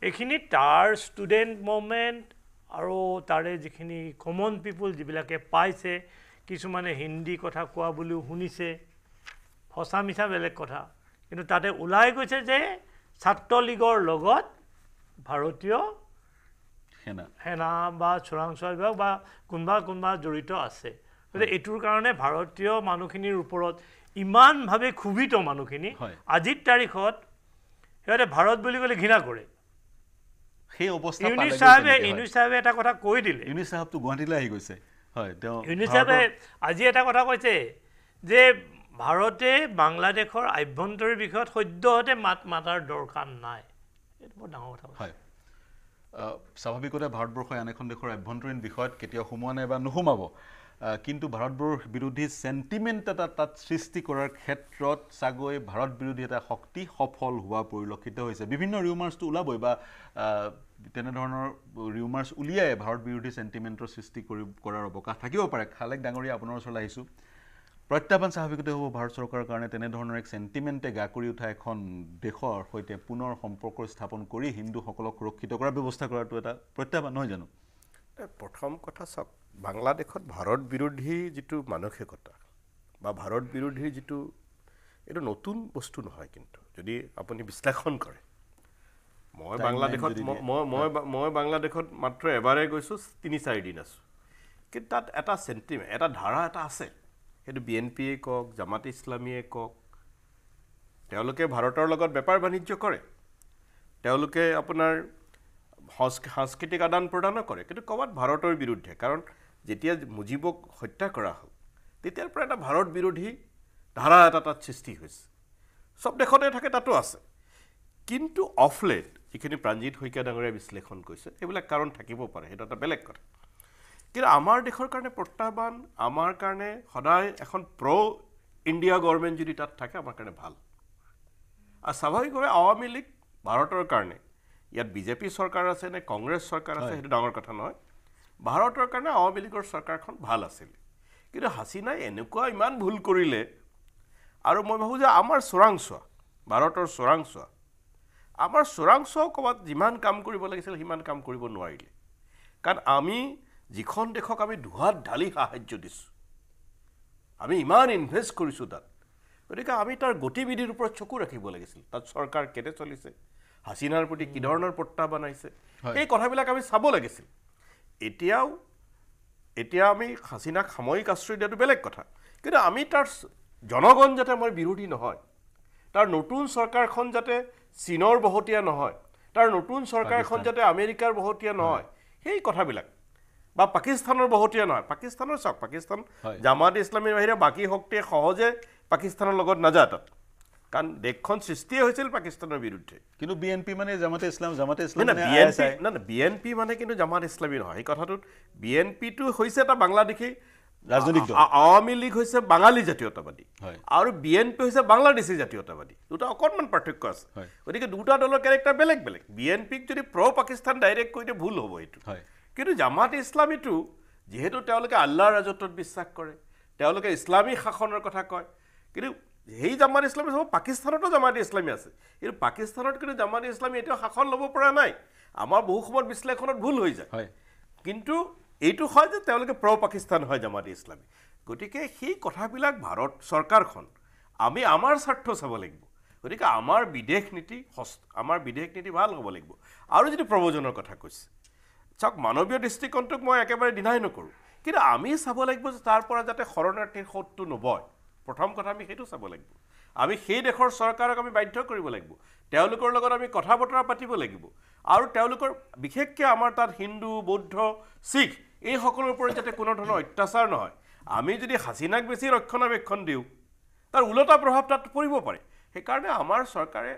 এইখিনি তাৰ ষ্টুডেণ্ট মুভমেণ্ট আৰু তাৰে যিখিনি কমন পিপুল যিবিলাকে পাইছে কিছুমানে হিন্দী কথা কোৱা বুলিও শুনিছে সঁচা মিছা বেলেগ কথা কিন্তু তাতে ওলাই গৈছে যে ছাত্ৰলীগৰ লগত ভাৰতীয় সেনা সেনা বা চোৰাংচোৱা বিভাগ বা কোনোবা কোনোবা জড়িত আছে গতিকে এইটোৰ কাৰণে ভাৰতীয় মানুহখিনিৰ ওপৰত ইমানভাৱে ক্ষোভিত মানুহখিনি আজিৰ তাৰিখত সিহঁতে ভাৰত বুলি ক'লে ঘৃণা কৰে সেই অৱস্থা ইউনি চাহাবে ইউনি চাহাবে এটা কথা কৈ দিলে ইউনি চাহাবটো গুৱাহাটীলৈ আহি গৈছে হয় তেওঁ ইউনি চাহাবে আজি এটা কথা কৈছে যে ভাৰতে বাংলাদেশৰ আভ্যন্তৰীণ বিষয়ত সদ্যহতে মাত মাতাৰ দৰকাৰ নাই এইটো বৰ ডাঙৰ কথা হয় স্বাভাৱিকতে ভাৰতবৰ্ষই আন এখন দেশৰ আভ্যন্তৰীণ বিষয়ত কেতিয়াও সোমোৱা নাই বা নোসোমাব কিন্তু ভাৰতবোৰ বিৰোধী চেণ্টিমেণ্ট এটা তাত সৃষ্টি কৰাৰ ক্ষেত্ৰত চাগৈ ভাৰত বিৰোধী এটা শক্তি সফল হোৱা পৰিলক্ষিত হৈছে বিভিন্ন ৰিউমাৰ্ছটো ওলাবই বা তেনেধৰণৰ ৰিউমাৰ্ছ উলিয়াই ভাৰত বিৰোধী চেণ্টিমেণ্টৰ সৃষ্টি কৰি কৰাৰ অৱকাশ থাকিব পাৰে খালেক ডাঙৰীয়া আপোনাৰ ওচৰলৈ আহিছোঁ প্ৰত্যাহ্বান স্বাভাৱিকতে হ'ব ভাৰত চৰকাৰৰ কাৰণে তেনেধৰণৰ এক চেণ্টিমেণ্টে গা কৰি উঠা এখন দেশৰ সৈতে পুনৰ সম্পৰ্ক স্থাপন কৰি হিন্দুসকলক সুৰক্ষিত কৰাৰ ব্যৱস্থা কৰাটো এটা প্ৰত্যাহ্বান নহয় জানো প্ৰথম কথা চাওক বাংলাদেশত ভাৰত বিৰোধী যিটো মানসিকতা বা ভাৰত বিৰোধী যিটো এইটো নতুন বস্তু নহয় কিন্তু যদি আপুনি বিশ্লেষণ কৰে মই বাংলাদেশত মই মই মই বাংলাদেশত মাত্ৰ এবাৰে গৈছোঁ তিনি চাৰিদিন আছোঁ কিন্তু তাত এটা চেণ্টিমেণ্ট এটা ধাৰা এটা আছে সেইটো বি এন পিয়ে কওক জামাত ইছলামীয়ে কওক তেওঁলোকে ভাৰতৰ লগত বেপাৰ বাণিজ্য কৰে তেওঁলোকে আপোনাৰ সাংস্কৃতিক আদান প্ৰদানো কৰে কিন্তু ক'ৰবাত ভাৰতৰ বিৰুদ্ধে কাৰণ যেতিয়া মুজিবক হত্যা কৰা হ'ল তেতিয়াৰ পৰা এটা ভাৰত বিৰোধী ধাৰা এটা তাত সৃষ্টি হৈছে চব দেশতে থাকে তাতো আছে কিন্তু অফলেট যিখিনি প্ৰাণজিৎ শইকীয়া ডাঙৰীয়া বিশ্লেষণ কৰিছে সেইবিলাক কাৰণ থাকিব পাৰে সেইটো এটা বেলেগ কথা কিন্তু আমাৰ দেশৰ কাৰণে প্ৰত্যাহ্বান আমাৰ কাৰণে সদায় এখন প্ৰ ইণ্ডিয়া গভৰ্ণমেণ্ট যদি তাত থাকে আমাৰ কাৰণে ভাল আৰু স্বাভাৱিকভাৱে আৱামী লীগ ভাৰতৰ কাৰণে ইয়াত বিজেপি চৰকাৰ আছে নে কংগ্ৰেছ চৰকাৰ আছে সেইটো ডাঙৰ কথা নহয় ভাৰতৰ কাৰণে আৱামী লীগৰ চৰকাৰখন ভাল আছিল কিন্তু হাছিনাই এনেকুৱা ইমান ভুল কৰিলে আৰু মই ভাবোঁ যে আমাৰ চোৰাংচোৱা ভাৰতৰ চোৰাংচোৱা আমাৰ চোৰাংচোৱাও ক'ৰবাত যিমান কাম কৰিব লাগিছিল সিমান কাম কৰিব নোৱাৰিলে কাৰণ আমি যিখন দেশক আমি ধোঁৱাত ঢালি সাহাৰ্য দিছোঁ আমি ইমান ইনভেষ্ট কৰিছোঁ তাত গতিকে আমি তাৰ গতিবিধিৰ ওপৰত চকু ৰাখিব লাগিছিল তাত চৰকাৰ কেনে চলিছে হাছিনাৰ প্ৰতি কি ধৰণৰ প্ৰত্যাহ্বান আহিছে এই কথাবিলাক আমি চাব লাগিছিল এতিয়াও এতিয়া আমি হাসিনাক সাময়িক আশ্ৰয় দিয়াটো বেলেগ কথা কিন্তু আমি তাৰ জনগণ যাতে আমাৰ বিৰোধী নহয় তাৰ নতুন চৰকাৰখন যাতে চীনৰ বহতীয়া নহয় তাৰ নতুন চৰকাৰখন যাতে আমেৰিকাৰ বহতীয়া নহয় সেই কথাবিলাক বা পাকিস্তানৰ বহতীয়া নহয় পাকিস্তানৰ চাওক পাকিস্তান জামাত ইছলামীৰ বাহিৰে বাকী শক্তিয়ে সহজে পাকিস্তানৰ লগত নাযায় তাত কাৰণ দেশখন সৃষ্টিয়ে হৈছিল পাকিস্তানৰ বিৰুদ্ধে কিন্তু বি এন পি মানে Jamaat-e Islam Jamaat Islam B N P মানে কিন্তু জামাত ইছলামী নহয় সেই কথাটোত বি এন পিটো হৈছে এটা বাংলাদেশী ৰাজনৈতিক আৱামী লীগ হৈছে বাঙালী জাতীয়তাবাদী আৰু বি এন পি হৈছে বাংলাদেশী জাতীয়তাবাদী দুটা অকণমান পাৰ্থক্য আছে গতিকে দুটা দলৰ কেৰেক্টাৰ বেলেগ বেলেগ বি এন পিক যদি প্ৰ পাকিস্তান ডাইৰেক্ট কৈ দিয়ে ভুল হ'ব সেইটো কিন্তু জামাত ইছলামীটো যিহেতু তেওঁলোকে আল্লাহ ৰাজত্বত বিশ্বাস কৰে তেওঁলোকে ইছলামী শাসনৰ কথা কয় কিন্তু সেই জামাত ইছলামী চাব পাকিস্তানতো জামাত ইছলামী আছে কিন্তু পাকিস্তানত কিন্তু জামাত ইছলামী এতিয়াও শাসন ল'ব পৰা নাই আমাৰ বহু সময়ত বিশ্লেষণত ভুল হৈ যায় হয় কিন্তু এইটো হয় যে তেওঁলোকে প্ৰ পাকিস্তান হয় জামাত ইছলামী গতিকে সেই কথাবিলাক ভাৰত চৰকাৰখন আমি আমাৰ স্বাৰ্থ চাব লাগিব গতিকে আমাৰ বিদেশ নীতি সস্ত আমাৰ বিদেশ নীতি ভাল হ'ব লাগিব আৰু যদি প্ৰৱজনৰ কথা কৈছে চাওক মানৱীয় দৃষ্টিকোণটোক মই একেবাৰে দিনাই নকৰোঁ কিন্তু আমি চাব লাগিব যে তাৰ পৰা যাতে শৰণাৰ্থীৰ সোধটো নবয় প্ৰথম কথা আমি সেইটো চাব লাগিব আমি সেই দেশৰ চৰকাৰক আমি বাধ্য কৰিব লাগিব তেওঁলোকৰ লগত আমি কথা বতৰা পাতিব লাগিব আৰু তেওঁলোকৰ বিশেষকৈ আমাৰ তাত হিন্দু বৌদ্ধ শিখ এইসকলৰ ওপৰত যাতে কোনো ধৰণৰ অত্যাচাৰ নহয় আমি যদি হাচিনাক বেছি ৰক্ষণাবেক্ষণ দিওঁ তাৰ ওলোটা প্ৰভাৱ তাত পৰিব পাৰে সেইকাৰণে আমাৰ চৰকাৰে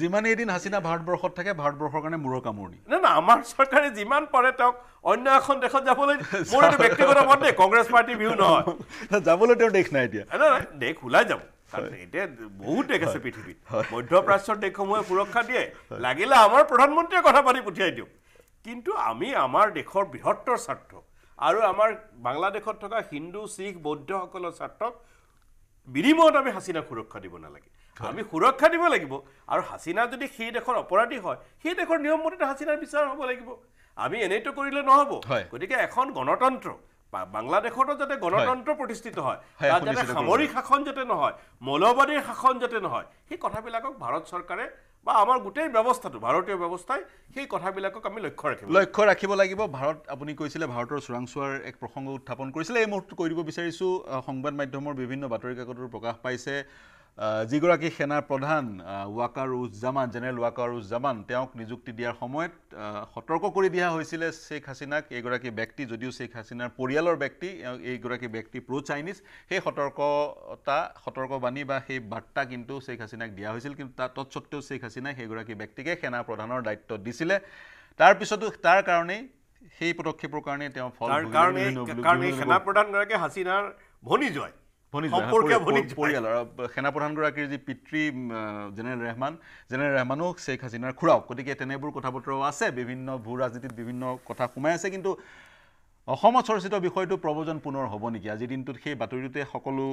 যিমানে এদিন হাছিনা ভাৰতবৰ্ষত থাকে ভাৰতবৰ্ষৰ কাৰণে মূৰৰ কামোৰণি না না আমাৰ চৰকাৰে যিমান পাৰে তেওঁক অন্য এখন দেশত যাবলৈ মোৰ ব্যক্তিগত মত দেই কংগ্ৰেছ পাৰ্টিৰ ভিউ নহয় যাবলৈ তেওঁ দেশ নাই এতিয়া নাই নাই দেশ ওলাই যাব বহুত দেশ আছে পৃথিৱীত মধ্য দেশসমূহে সুৰক্ষা দিয়ে লাগিলে আমাৰ প্ৰধানমন্ত্ৰীয়ে কথা পাতি পঠিয়াই দিওঁ কিন্তু আমি আমাৰ দেশৰ বৃহত্তৰ স্বাৰ্থ আৰু আমাৰ বাংলাদেশত থকা হিন্দু শিখ বৌদ্ধসকলৰ স্বাৰ্থক বিনিময়ত আমি হাচিনাক সুৰক্ষা দিব নালাগে আমি সুৰক্ষা দিব লাগিব আৰু হাছিনা যদি সেই দেশৰ অপৰাধী হয় সেই দেশৰ নিয়মমতে হাছিনাৰ বিচাৰ হ'ব লাগিব আমি এনেইতো কৰিলে নহ'ব গতিকে এখন গণতন্ত্ৰ বাংলাদেশতো যাতে গণতন্ত্ৰ প্ৰতিষ্ঠিত হয় সামৰিক শাসন যাতে নহয় মৌলবাদীৰ শাসন যাতে নহয় সেই কথাবিলাকক ভাৰত চৰকাৰে বা আমাৰ গোটেই ব্যৱস্থাটো ভাৰতীয় ব্যৱস্থাই সেই কথাবিলাকক আমি লক্ষ্য ৰাখিব লক্ষ্য ৰাখিব লাগিব ভাৰত আপুনি কৈছিলে ভাৰতৰ চোৰাংচোৱাৰ এক প্ৰসংগ উত্থাপন কৰিছিলে এই মুহূৰ্তটো কৈ দিব বিচাৰিছোঁ সংবাদ মাধ্যমৰ বিভিন্ন বাতৰি কাকতৰ প্ৰকাশ পাইছে যিগৰাকী সেনাৰ প্ৰধান ৱাকাৰ উজ জামান জেনেৰেল ৱাকাৰ উজ জামান তেওঁক নিযুক্তি দিয়াৰ সময়ত সতৰ্ক কৰি দিয়া হৈছিলে শ্বেখ হাছিনাক এইগৰাকী ব্যক্তি যদিও শ্বেখ হাছিনাৰ পৰিয়ালৰ ব্যক্তি এইগৰাকী ব্যক্তি প্ৰ' চাইনিজ সেই সতৰ্কতা সতৰ্কবাণী বা সেই বাৰ্তা কিন্তু শ্বেখ হাছিনাক দিয়া হৈছিল কিন্তু তাৰ তৎসত্বেও শ্বেখ হাছিনাই সেইগৰাকী ব্যক্তিকে সেনা প্ৰধানৰ দায়িত্ব দিছিলে তাৰপিছতো তাৰ কাৰণেই সেই পদক্ষেপৰ কাৰণে তেওঁ ফল কাৰণে সেনা প্ৰধানগৰাকী হাছিনাৰ ভনীজয় পৰিয়ালৰ সেনা প্ৰধানগৰাকীৰ যি পিতৃ জেনেৰেল ৰেহমান জেনেৰেল ৰেহমানো শ্বেখ হাছিনাৰ খুৰাওক গতিকে তেনেবোৰ কথা বতৰাও আছে বিভিন্ন ভূ ৰাজনীতিত বিভিন্ন কথা সোমাই আছে কিন্তু অসমত চৰ্চিত বিষয়টো প্ৰৱজন পুনৰ হ'ব নেকি আজিৰ দিনটোত সেই বাতৰিটোতে সকলো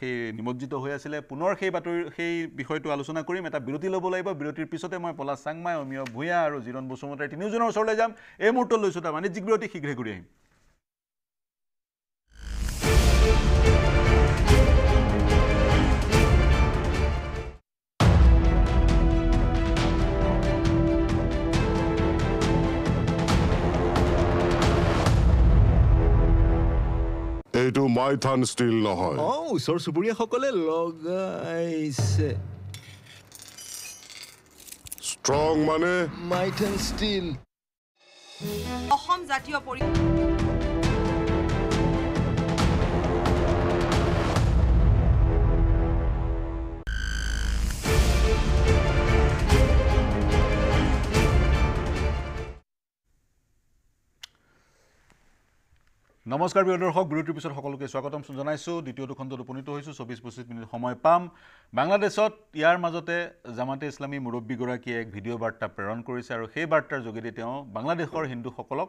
সেই নিমজ্জিত হৈ আছিলে পুনৰ সেই বাতৰি সেই বিষয়টো আলোচনা কৰিম এটা বিৰতি ল'ব লাগিব বিৰতিৰ পিছতে মই পলাশ চাংমাই অমিয় ভূঞা আৰু জিৰণ বসুমতাৰী তিনিওজনৰ ওচৰলৈ যাম এই মুহূৰ্তত লৈছোঁ এটা বাণিজ্যিক বিৰতি শীঘ্ৰে ঘূৰি আহিম এইটো মাইথান ষ্টীল নহয় অ ওচৰ চুবুৰীয়াসকলে লগাইছে ষ্ট্ৰং মানে মাইথান ষ্টীল অসম জাতীয় পৰি নমস্কাৰ প্ৰিয় দৰ্শক বিৰতিৰ পিছত সকলোকে স্বাগতম জনাইছোঁ দ্বিতীয়টো খণ্ডত উপনীত হৈছোঁ চৌবিছ পঁচিছ মিনিট সময় পাম বাংলাদেশত ইয়াৰ মাজতে জামাতে ইছলামী মুৰব্বীগৰাকীয়ে এক ভিডিঅ' বাৰ্তা প্ৰেৰণ কৰিছে আৰু সেই বাৰ্তাৰ যোগেদি তেওঁ বাংলাদেশৰ হিন্দুসকলক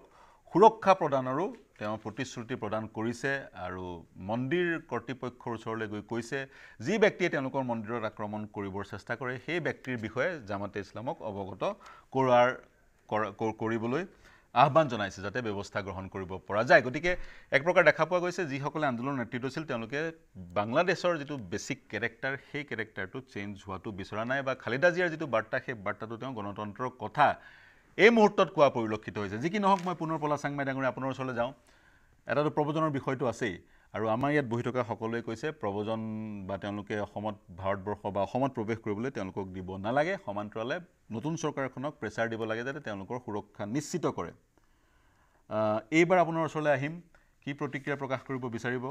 সুৰক্ষা প্ৰদানৰো তেওঁ প্ৰতিশ্ৰুতি প্ৰদান কৰিছে আৰু মন্দিৰ কৰ্তৃপক্ষৰ ওচৰলৈ গৈ কৈছে যি ব্যক্তিয়ে তেওঁলোকৰ মন্দিৰত আক্ৰমণ কৰিবৰ চেষ্টা কৰে সেই ব্যক্তিৰ বিষয়ে জামাতে ইছলামক অৱগত কৰাৰ কৰিবলৈ আহ্বান জনাইছে যাতে ব্যৱস্থা গ্ৰহণ কৰিব পৰা যায় গতিকে এক প্ৰকাৰ দেখা পোৱা গৈছে যিসকলে আন্দোলনৰ নেতৃত্ব আছিল তেওঁলোকে বাংলাদেশৰ যিটো বেছিক কেৰেক্টাৰ সেই কেৰেক্টাৰটো চেঞ্জ হোৱাটো বিচৰা নাই বা খালেদা জিয়াৰ যিটো বাৰ্তা সেই বাৰ্তাটো তেওঁ গণতন্ত্ৰৰ কথা এই মুহূৰ্তত কোৱা পৰিলক্ষিত হৈছে যি কি নহওক মই পুনৰ পলা চাংমাই ডাঙৰীয়া আপোনাৰ ওচৰলৈ যাওঁ এটাতো প্ৰবচনৰ বিষয়টো আছেই আৰু আমাৰ ইয়াত বহি থকা সকলোৱে কৈছে প্ৰব্ৰজন বা তেওঁলোকে অসমত ভাৰতবৰ্ষ বা অসমত প্ৰৱেশ কৰিবলৈ তেওঁলোকক দিব নালাগে সমান্তৰালে নতুন চৰকাৰখনক প্ৰেছাৰ দিব লাগে যাতে তেওঁলোকৰ সুৰক্ষা নিশ্চিত কৰে এইবাৰ আপোনাৰ ওচৰলৈ আহিম কি প্ৰতিক্ৰিয়া প্ৰকাশ কৰিব বিচাৰিব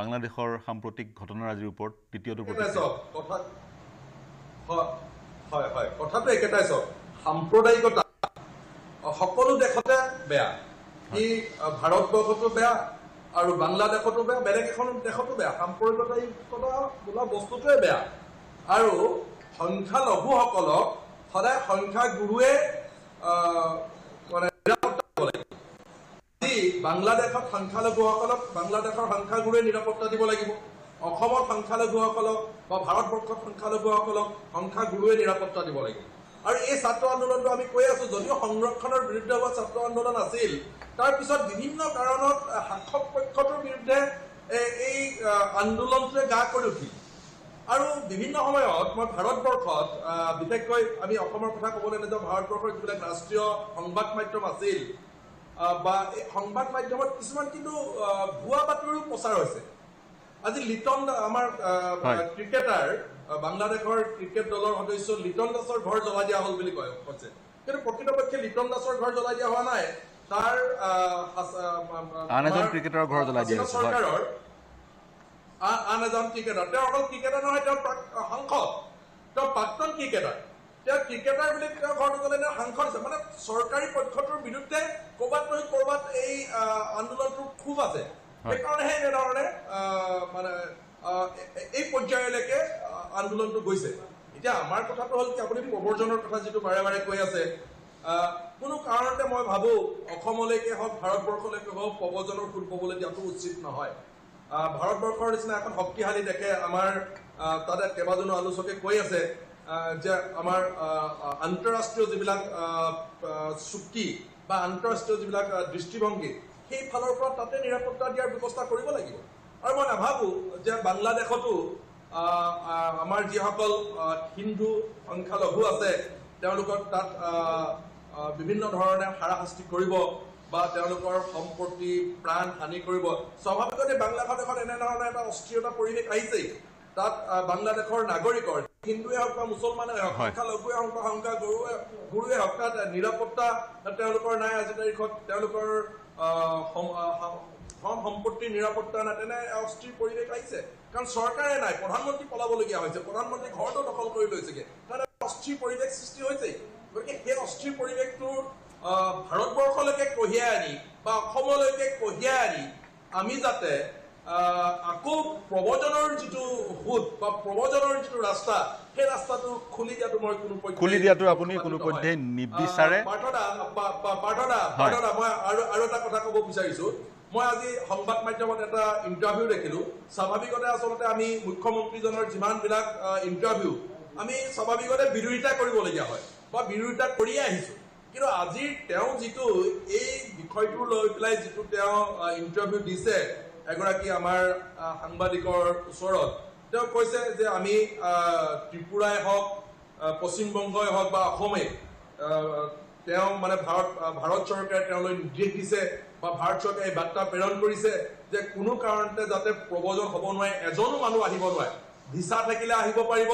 বাংলাদেশৰ সাম্প্ৰতিক ঘটনাৰ আজিৰ ওপৰত তৃতীয়টো হয় হয় কথাটো একেটাই চাওক সাম্প্ৰদায়িকতা সকলো দেশতে বেয়া ই ভাৰতবৰ্ষতো বেয়া আৰু বাংলাদেশতো বেয়া বেলেগ এখন দেশতো বেয়া সাম্প্ৰদায়িকতা বোলা বস্তুটোৱে বেয়া আৰু সংখ্যালঘুসকলক সদায় সংখ্যাগুৰুৱে বাংলাদেশত সংখ্যালঘুসকলক বাংলাদেশৰ সংখ্যাগুৰুৱে নিৰাপত্তা দিব লাগিব অসমৰ সংখ্যালঘুসকলক বা ভাৰতবৰ্ষত সংখ্যালঘুসকলক সংখ্যাগুৰুৱে নিৰাপত্তা দিব লাগিব আৰু এই ছাত্ৰ আন্দোলনটো আমি কৈ আছো যদিও সংৰক্ষণৰ বিৰুদ্ধে হোৱা ছাত্ৰ আন্দোলন আছিল তাৰ পিছত বিভিন্ন কাৰণত শাসক পক্ষটোৰ বিৰুদ্ধে এই আন্দোলনটোৱে গা কৰি উঠিল আৰু বিভিন্ন সময়ত মই ভাৰতবৰ্ষত বিশেষকৈ আমি অসমৰ কথা ক'বলৈ নাযাওঁ ভাৰতবৰ্ষৰ যিবিলাক ৰাষ্ট্ৰীয় সংবাদ মাধ্যম আছিল বা এই সংবাদ মাধ্যমত কিছুমান কিন্তু ভুৱা বাতৰিও প্ৰচাৰ হৈছে আজি লিটন আমাৰ ক্ৰিকেটাৰ বাংলাদেশৰ ক্ৰিকেট দলৰ সদস্য লিটন দাসৰ ঘৰ জ্বলাই দিয়া হ'ল বুলি কয় কৈছে কিন্তু প্ৰকৃতপক্ষে লিটন দাসৰ ঘৰ জ্বলাই দিয়া হোৱা নাই তাৰ নহয় চৰকাৰী পক্ষটোৰ বিৰুদ্ধে ক'ৰবাত নহয় ক'ৰবাত এই আন্দোলনটো খুব আছে সেইকাৰণেহে এনেধৰণে মানে এই পৰ্যায়লৈকে আন্দোলনটো গৈছে এতিয়া আমাৰ কথাটো হ'ল কি আপুনি প্ৰৱৰ্জনৰ কথা যিটো বাৰে বাৰে কৈ আছে কোনো কাৰণতে মই ভাবোঁ অসমলৈকে হওক ভাৰতবৰ্ষলৈকে হওক প্ৰবজনৰ সুত পাবলৈ দিয়াটো উচিত নহয় ভাৰতবৰ্ষৰ নিচিনা এখন শক্তিশালী দেশে আমাৰ তাতে কেইবাজনো আলোচকে কৈ আছে যে আমাৰ আন্তঃৰাষ্ট্ৰীয় যিবিলাক চুক্তি বা আন্তঃৰাষ্ট্ৰীয় যিবিলাক দৃষ্টিভংগী সেইফালৰ পৰা তাতে নিৰাপত্তা দিয়াৰ ব্যৱস্থা কৰিব লাগিব আৰু মই নাভাবোঁ যে বাংলাদেশতো আমাৰ যিসকল হিন্দু সংখ্যালঘু আছে তেওঁলোকৰ তাত বিভিন্ন ধৰণে হাৰাশাস্তি কৰিব বা তেওঁলোকৰ সম্পত্তি প্ৰাণ হানি কৰিব স্বাভাৱিকতে বাংলাদেশত এখন এনেধৰণৰ এটা অস্থিৰতা পৰিৱেশ আহিছেই তাত বাংলাদেশৰ নাগৰিকৰ হিন্দুৱে হওক বা মুছলমানেই হওক সংখ্যালঘুৱে হওক বা সংখ্যা গৰুৱে গুৰুৱে হওক তাত নিৰাপত্তা তেওঁলোকৰ নাই আজিৰ তাৰিখত তেওঁলোকৰ সম্পত্তিৰ নিৰাপত্তা নাই তেনে অস্থিৰ পৰিৱেশ আহিছে কাৰণ চৰকাৰে নাই প্ৰধানমন্ত্ৰী পলাবলগীয়া হৈছে প্ৰধানমন্ত্ৰী ঘৰটো দখল কৰি লৈছেগৈ তাত অস্থিৰ পৰিৱেশ সৃষ্টি হৈছেই গতিকে সেই অস্থিৰ পৰিৱেশটো ভাৰতবৰ্ষলৈকে কঢ়িয়াই আনি বা অসমলৈকে কঢ়িয়াই আনি আমি যাতে আকৌ প্ৰৱজনৰ যিটো সোঁত বা প্ৰৱজনৰ যিটো ৰাস্তা সেই ৰাস্তাটো খুলি দিয়াটো মই কোনো খুলি দিয়াটো আপুনি কোনো পধ্যে নিবিচাৰে মই আৰু আৰু এটা কথা ক'ব বিচাৰিছো মই আজি সংবাদ মাধ্যমত এটা ইণ্টাৰভিউ দেখিলো স্বাভাৱিকতে আচলতে আমি মুখ্যমন্ত্ৰীজনৰ যিমানবিলাক ইণ্টাৰভিউ আমি স্বাভাৱিকতে বিৰোধিতা কৰিবলগীয়া হয় বা বিৰোধিতা কৰি আহিছোঁ কিন্তু আজি তেওঁ যিটো এই বিষয়টো লৈ পেলাই যিটো তেওঁ ইণ্টাৰভিউ দিছে এগৰাকী আমাৰ সাংবাদিকৰ ওচৰত তেওঁ কৈছে যে আমি ত্ৰিপুৰাই হওক পশ্চিমবংগই হওক বা অসমেই তেওঁ মানে ভাৰত ভাৰত চৰকাৰে তেওঁলৈ নিৰ্দেশ দিছে বা ভাৰত চৰকাৰে এই বাৰ্তা প্ৰেৰণ কৰিছে যে কোনো কাৰণতে যাতে প্ৰব্ৰজন হ'ব নোৱাৰে এজনো মানুহ আহিব নোৱাৰে ভিছা থাকিলে আহিব পাৰিব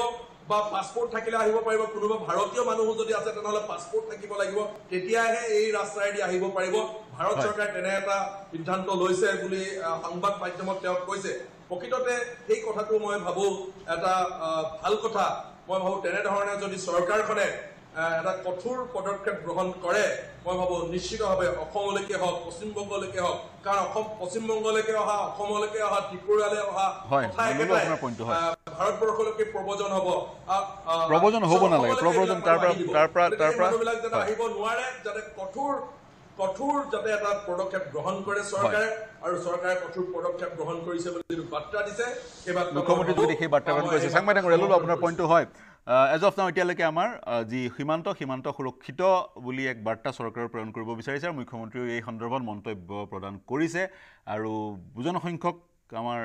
বা পাছপোৰ্ট থাকিলে আহিব পাৰিব কোনোবা ভাৰতীয় মানুহ যদি আছে তেনেহলে পাছপোৰ্ট থাকিব লাগিব তেতিয়াহে এই ৰাস্তাৰেদি আহিব পাৰিব ভাৰত চৰকাৰে তেনে এটা সিদ্ধান্ত লৈছে বুলি সংবাদ মাধ্যমত তেওঁ কৈছে প্ৰকৃততে সেই কথাটো মই ভাবোঁ এটা ভাল কথা মই ভাবোঁ তেনেধৰণে যদি চৰকাৰখনে এটা কঠোৰ পদক্ষেপ গ্ৰহণ কৰে মই ভাবো নিশ্চিতভাৱে অসমলৈকে হওক পশ্চিমবংগলৈকে হওক কাৰণ অসম পশ্চিমবংগলৈকে অহা অসমলৈকে অহা ত্ৰিপুৰালৈ অহা ভাৰতবৰ্ষলৈকে প্ৰব্ৰজন হব প্ৰব্ৰজন হব নালাগে প্ৰব্ৰজন এইবিলাক যাতে আহিব নোৱাৰে যাতে কঠোৰ কঠোৰ যাতে এটা পদক্ষেপ গ্ৰহণ কৰে চৰকাৰে আৰু চৰকাৰে কঠোৰ পদক্ষেপ গ্ৰহণ কৰিছে বুলি যিটো বাৰ্তা দিছে সেই বাৰ্তা মুখ্যমন্ত্ৰী যদি সেই বাৰ্তা গ্ৰহণ কৰিছে চাং মাইদাং আপোনাৰ পইণ্টটো হয় এজ অফ নাও এতিয়ালৈকে আমাৰ যি সীমান্ত সীমান্ত সুৰক্ষিত বুলি এক বাৰ্তা চৰকাৰে প্ৰেৰণ কৰিব বিচাৰিছে আৰু মুখ্যমন্ত্ৰীয়েও এই সন্দৰ্ভত মন্তব্য প্ৰদান কৰিছে আৰু সংখ্যক আমাৰ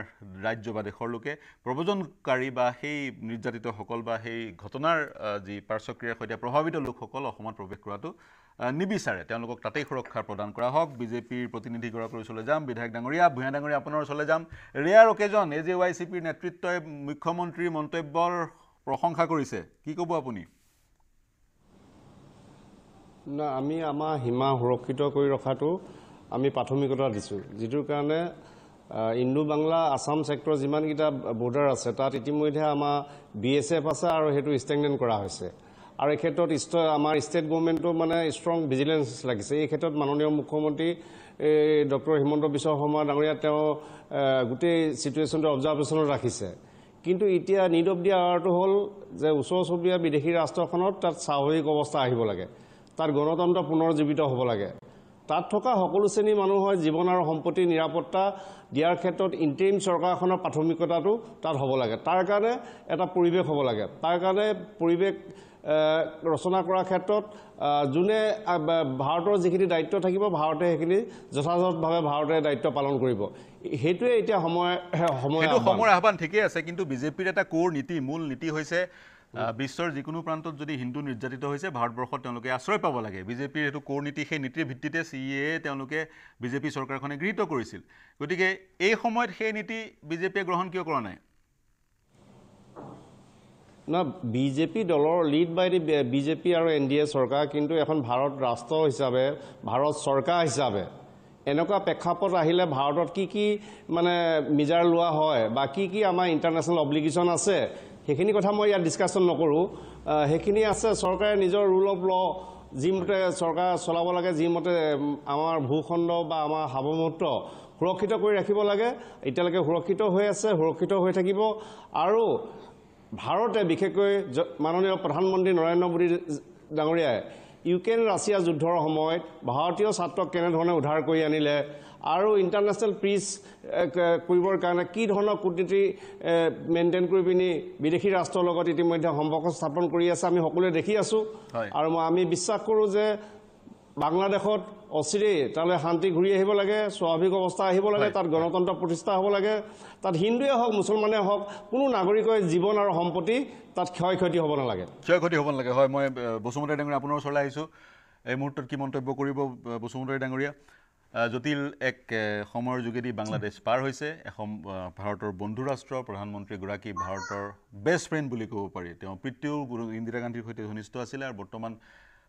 ৰাজ্য বা দেশৰ লোকে প্ৰব্ৰজনকাৰী বা সেই নিৰ্যাতিতসকল বা সেই ঘটনাৰ যি পাৰ্শ্বক্ৰিয়াৰ সৈতে প্ৰভাৱিত লোকসকল অসমত প্ৰৱেশ কৰাটো নিবিচাৰে তেওঁলোকক তাতেই সুৰক্ষা প্ৰদান কৰা হওক বিজেপিৰ প্ৰতিনিধিগৰাকীৰ ওচৰলৈ যাম বিধায়ক ডাঙৰীয়া ভূঞা ডাঙৰীয়া আপোনাৰ ওচৰলৈ যাম rare occasion A J Y C পিৰ নেতৃত্বই মুখ্যমন্ত্ৰীৰ মন্তব্যৰ প্ৰশংসা কৰিছে কি ক'ব আপুনি না আমি আমাৰ সীমা সুৰক্ষিত কৰি ৰখাটো আমি প্ৰাথমিকতা দিছোঁ যিটোৰ কাৰণে ইণ্ডো বাংলা আছাম ছেক্টৰ যিমানকেইটা বৰ্ডাৰ আছে তাত ইতিমধ্যে আমাৰ বি এছ এফ আছে আৰু সেইটো ষ্ট্ৰেংথেন কৰা হৈছে আৰু এই ক্ষেত্ৰত ইষ্ট আমাৰ ষ্টেট গভৰ্ণমেণ্টো মানে ষ্ট্ৰং ভিজিলেঞ্চ লাগিছে এই ক্ষেত্ৰত মাননীয় মুখ্যমন্ত্ৰী এই ডক্টৰ হিমন্ত বিশ্ব শৰ্মা ডাঙৰীয়া তেওঁ গোটেই চিটুৱেশ্যনটো অবজাৰ্ভেশ্যনত ৰাখিছে কিন্তু এতিয়া নিড অফ দিয়া আৱাৰটো হ'ল যে ওচৰ চুবুৰীয়া বিদেশী ৰাষ্ট্ৰখনত তাত স্বাভাৱিক অৱস্থা আহিব লাগে তাত গণতন্ত্ৰ পুনৰ জীৱিত হ'ব লাগে তাত থকা সকলো শ্ৰেণীৰ মানুহৰ জীৱন আৰু সম্পত্তি নিৰাপত্তা দিয়াৰ ক্ষেত্ৰত ইণ্টেৰিম চৰকাৰখনৰ প্ৰাথমিকতাটো তাত হ'ব লাগে তাৰ কাৰণে এটা পৰিৱেশ হ'ব লাগে তাৰ কাৰণে পৰিৱেশ ৰচনা কৰাৰ ক্ষেত্ৰত যোনে ভাৰতৰ যিখিনি দায়িত্ব থাকিব ভাৰতে সেইখিনি যথাযথভাৱে ভাৰতে দায়িত্ব পালন কৰিব সেইটোৱে এতিয়া সময় সময় সময়ৰ আহ্বান ঠিকেই আছে কিন্তু বিজেপিৰ এটা কোৰ নীতি মূল নীতি হৈছে বিশ্বৰ যিকোনো প্ৰান্তত যদি হিন্দু নিৰ্যাতিত হৈছে ভাৰতবৰ্ষত তেওঁলোকে আশ্ৰয় পাব লাগে বিজেপিৰ সেইটো কোৰ নীতি সেই নীতিৰ ভিত্তিতে চি এ তেওঁলোকে বিজেপি চৰকাৰখনে গৃহীত কৰিছিল গতিকে এই সময়ত সেই নীতি বিজেপিয়ে গ্ৰহণ কিয় কৰা নাই না বিজেপি দলৰ লিড বাই দি বিজেপি আৰু এন ডি এ চৰকাৰ কিন্তু এখন ভাৰত ৰাষ্ট্ৰ হিচাপে ভাৰত চৰকাৰ হিচাপে এনেকুৱা প্ৰেক্ষাপট আহিলে ভাৰতত কি কি মানে মিজাৰ লোৱা হয় বা কি কি আমাৰ ইণ্টাৰনেশ্যনেল অব্লিগেশ্যন আছে সেইখিনি কথা মই ইয়াত ডিছকাশ্যন নকৰোঁ সেইখিনি আছে চৰকাৰে নিজৰ ৰুল অফ ল' যিমতে চৰকাৰ চলাব লাগে যিমতে আমাৰ ভূখণ্ড বা আমাৰ সাৰ্বভৌমত্ব সুৰক্ষিত কৰি ৰাখিব লাগে এতিয়ালৈকে সুৰক্ষিত হৈ আছে সুৰক্ষিত হৈ থাকিব আৰু ভাৰতে বিশেষকৈ মাননীয় প্ৰধানমন্ত্ৰী নৰেন্দ্ৰ মোদী ডাঙৰীয়াই ইউক্ৰেইন ৰাছিয়া যুদ্ধৰ সময়ত ভাৰতীয় ছাত্ৰক কেনেধৰণে উদ্ধাৰ কৰি আনিলে আৰু ইণ্টাৰনেশ্যনেল পিচ কৰিবৰ কাৰণে কি ধৰণৰ কূটনীতি মেইনটেইন কৰি পিনি বিদেশী ৰাষ্ট্ৰৰ লগত ইতিমধ্যে সম্পৰ্ক স্থাপন কৰি আছে আমি সকলোৱে দেখি আছোঁ আৰু মই আমি বিশ্বাস কৰোঁ যে বাংলাদেশত অচিৰেই তালৈ শান্তি ঘূৰি আহিব লাগে স্বাভাৱিক অৱস্থা আহিব লাগে তাত গণতন্ত্ৰ প্ৰতিষ্ঠা হ'ব লাগে তাত হিন্দুৱে হওক মুছলমানে হওক কোনো নাগৰিকৰ জীৱন আৰু সম্পত্তি তাত ক্ষয় ক্ষতি হ'ব নালাগে ক্ষয় ক্ষতি হ'ব নালাগে হয় মই বসুমতাৰী ডাঙৰীয়া আপোনাৰ ওচৰলৈ আহিছোঁ এই মুহূৰ্তত কি মন্তব্য কৰিব বসুমতাৰী ডাঙৰীয়া জটিল এক সময়ৰ যোগেদি বাংলাদেশ পাৰ হৈছে এখন ভাৰতৰ বন্ধু ৰাষ্ট্ৰ প্ৰধানমন্ত্ৰীগৰাকী ভাৰতৰ বেষ্ট ফ্ৰেণ্ড বুলি ক'ব পাৰি তেওঁ পিতৃও ইন্দিৰা গান্ধীৰ সৈতে ঘনিষ্ঠ আছিলে আৰু বৰ্তমান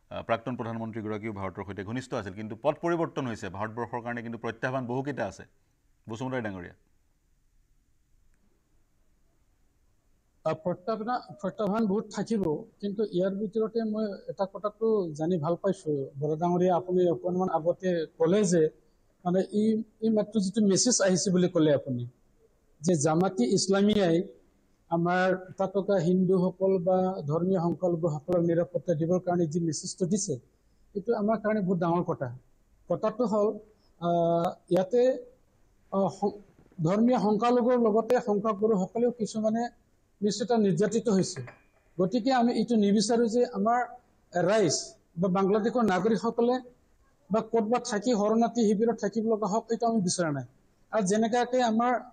প্ৰাক্তন প্ৰধানমন্ত্ৰীগৰাকীও ভাৰতৰ সৈতে ঘনিষ্ঠ আছিল কিন্তু পথ পৰিৱৰ্তন হৈছে ভাৰতবৰ্ষৰ কাৰণে কিন্তু প্ৰত্যাহ্বান বহুকেইটা আছে বসুমতাৰী ডাঙৰীয়া প্ৰত্যাহ্বান বহুত থাকিব কিন্তু ইয়াৰ ভিতৰতে মই এটা কথাটো জানি ভাল পাইছো বৰা ডাঙৰীয়া আপুনি অকণমান আগতে ক'লে যে মানে ই ই মাত্ৰ যিটো মেছেজ আহিছে বুলি ক'লে আপুনি যে জামাতি ইছলামিয়াই আমাৰ তাত থকা হিন্দুসকল বা ধৰ্মীয় সংকল্পসকলক নিৰাপত্তা দিবৰ কাৰণে যি মেছেজটো দিছে এইটো আমাৰ কাৰণে বহুত ডাঙৰ কথা কথাটো হ'ল ইয়াতে ধৰ্মীয় সংখ্যালঘুৰ লগতে সংখ্যাগুৰুসকলেও কিছুমানে নিশ্চিত নিৰ্যাতিত হৈছে গতিকে আমি এইটো নিবিচাৰোঁ যে আমাৰ ৰাইজ বা বাংলাদেশৰ নাগৰিকসকলে বা ক'ৰবাত থাকি শৰণাৰ্থী শিবিৰত থাকিব লগা হওক এইটো আমি বিচৰা নাই আৰু যেনেকুৱাকৈ আমাৰ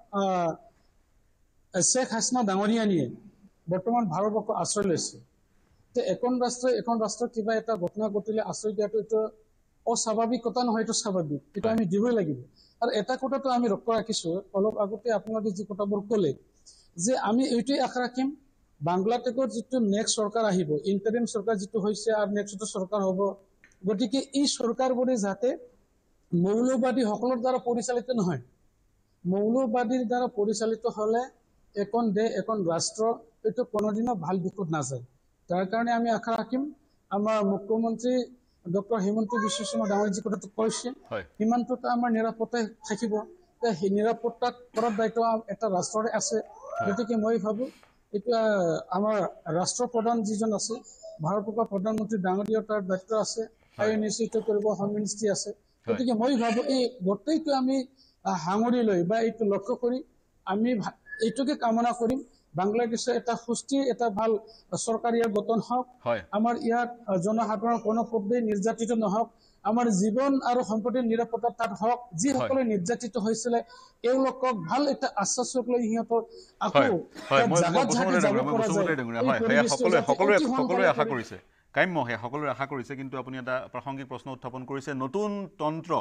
শেখ হাসিনা ডাঙৰীয়ানীয়ে বৰ্তমান ভাৰতবৰ্ষ আশ্ৰয় লৈছে যে এখন ৰাষ্ট্ৰই এখন ৰাষ্ট্ৰ কিবা এটা ঘটনা ঘটিলে আশ্ৰয় দিয়াটো এইটো অস্বাভাৱিক কথা নহয় এইটো স্বাভাৱিক এইটো আমি দিবই লাগিব আৰু এটা কথাটো আমি লক্ষ্য ৰাখিছো অলপ আগতে আপোনালোকে যি কথাবোৰ ক'লে যে আমি এইটোৱে আশা ৰাখিম বাংলাদেশত যিটো নেক্সট চৰকাৰ আহিব ইণ্টাৰিম চৰকাৰ যিটো হৈছে আৰু নেক্সটো চৰকাৰ হ'ব গতিকে এই চৰকাৰবোৰে যাতে মৌলবাদীসকলৰ দ্বাৰা পৰিচালিত নহয় মৌলবাদীৰ দ্বাৰা পৰিচালিত হ'লে এখন দেশ এখন ৰাষ্ট্ৰ এইটো কোনোদিনও ভাল দিশত নাযায় তাৰ কাৰণে কাৰণে আমি আশা ৰাখিম আমাৰ মুখ্যমন্ত্ৰী ডক্টৰ হিমন্ত বিশ্ব শৰ্মা ডাঙৰ যে কথা কয়েছে সীমান্তটা আমাৰ নিৰাপত্তায় থাকিব নিৰাপত্তা কৰাৰ দায়িত্ব একটা ৰাষ্ট্ৰেৰ আছে গতিকে মই ভাবো এটা আমাৰ ৰাষ্ট্ৰপ্ৰধান যিজন আছে ভাৰতৰ ভাৰপ্ৰকা প্ৰধানমন্ত্ৰী ডাঙৰীয় তাৰ দায়িত্ব আছে আয়ু নিশ্চিত করব হোম মিনিষ্ট্রি আছে গতিকে মই ভাবো এই গোটেইটা আমি হাঙরি লৈ বা এই লক্ষ্য কৰি আমি এইটোকে কামনা কৰিম বাংলাদেশ এটা সুস্থিৰ এটা ভাল চৰকাৰ গঠন হওক আমাৰ ইয়াত জনসাধাৰণ কোনো শব্দেই নিৰ্যাতিত নহওক আমাৰ জীৱন আৰু সম্পত্তিৰ নিৰাপত্তা তাত হওক যিসকলে নিৰ্যাতিত হৈছিলে এওঁলোকক ভাল এটা আশ্বাস ৰূপ লৈ সিহঁতক কাম্যসে সকলোৱে আশা কৰিছে কিন্তু আপুনি এটা প্ৰাসংগিক প্ৰশ্ন উত্থাপন কৰিছে নতুন তন্ত্ৰ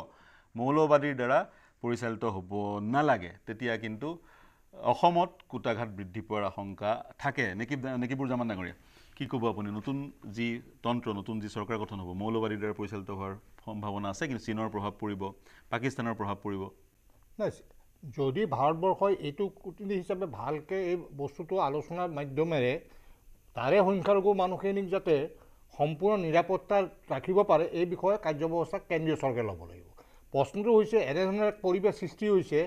মৌলবাদীৰ দ্বাৰা পৰিচালিত হ'ব নালাগে তেতিয়া কিন্তু অসমত কোটাঘাট বৃদ্ধি পোৱাৰ আশংকা থাকে নেকি নেকি বুৰ জামান ডাঙৰীয়া কি ক'ব আপুনি নতুন যি তন্ত্ৰ নতুন যি চৰকাৰ গঠন হ'ব মৌলবাদীৰ দ্বাৰা পৰিচালিত হোৱাৰ সম্ভাৱনা আছে কিন্তু চীনৰ প্ৰভাৱ পৰিব পাকিস্তানৰ প্ৰভাৱ পৰিব যদি ভাৰতবৰ্ষই এইটো কূটনীতি হিচাপে ভালকৈ এই বস্তুটো আলোচনাৰ মাধ্যমেৰে তাৰে সংখ্যালঘু মানুহখিনিক যাতে সম্পূৰ্ণ নিৰাপত্তা ৰাখিব পাৰে এই বিষয়ে কাৰ্যব্যৱস্থা কেন্দ্ৰীয় চৰকাৰে ল'ব লাগিব প্ৰশ্নটো হৈছে এনেধৰণৰ এক পৰিৱেশ সৃষ্টি হৈছে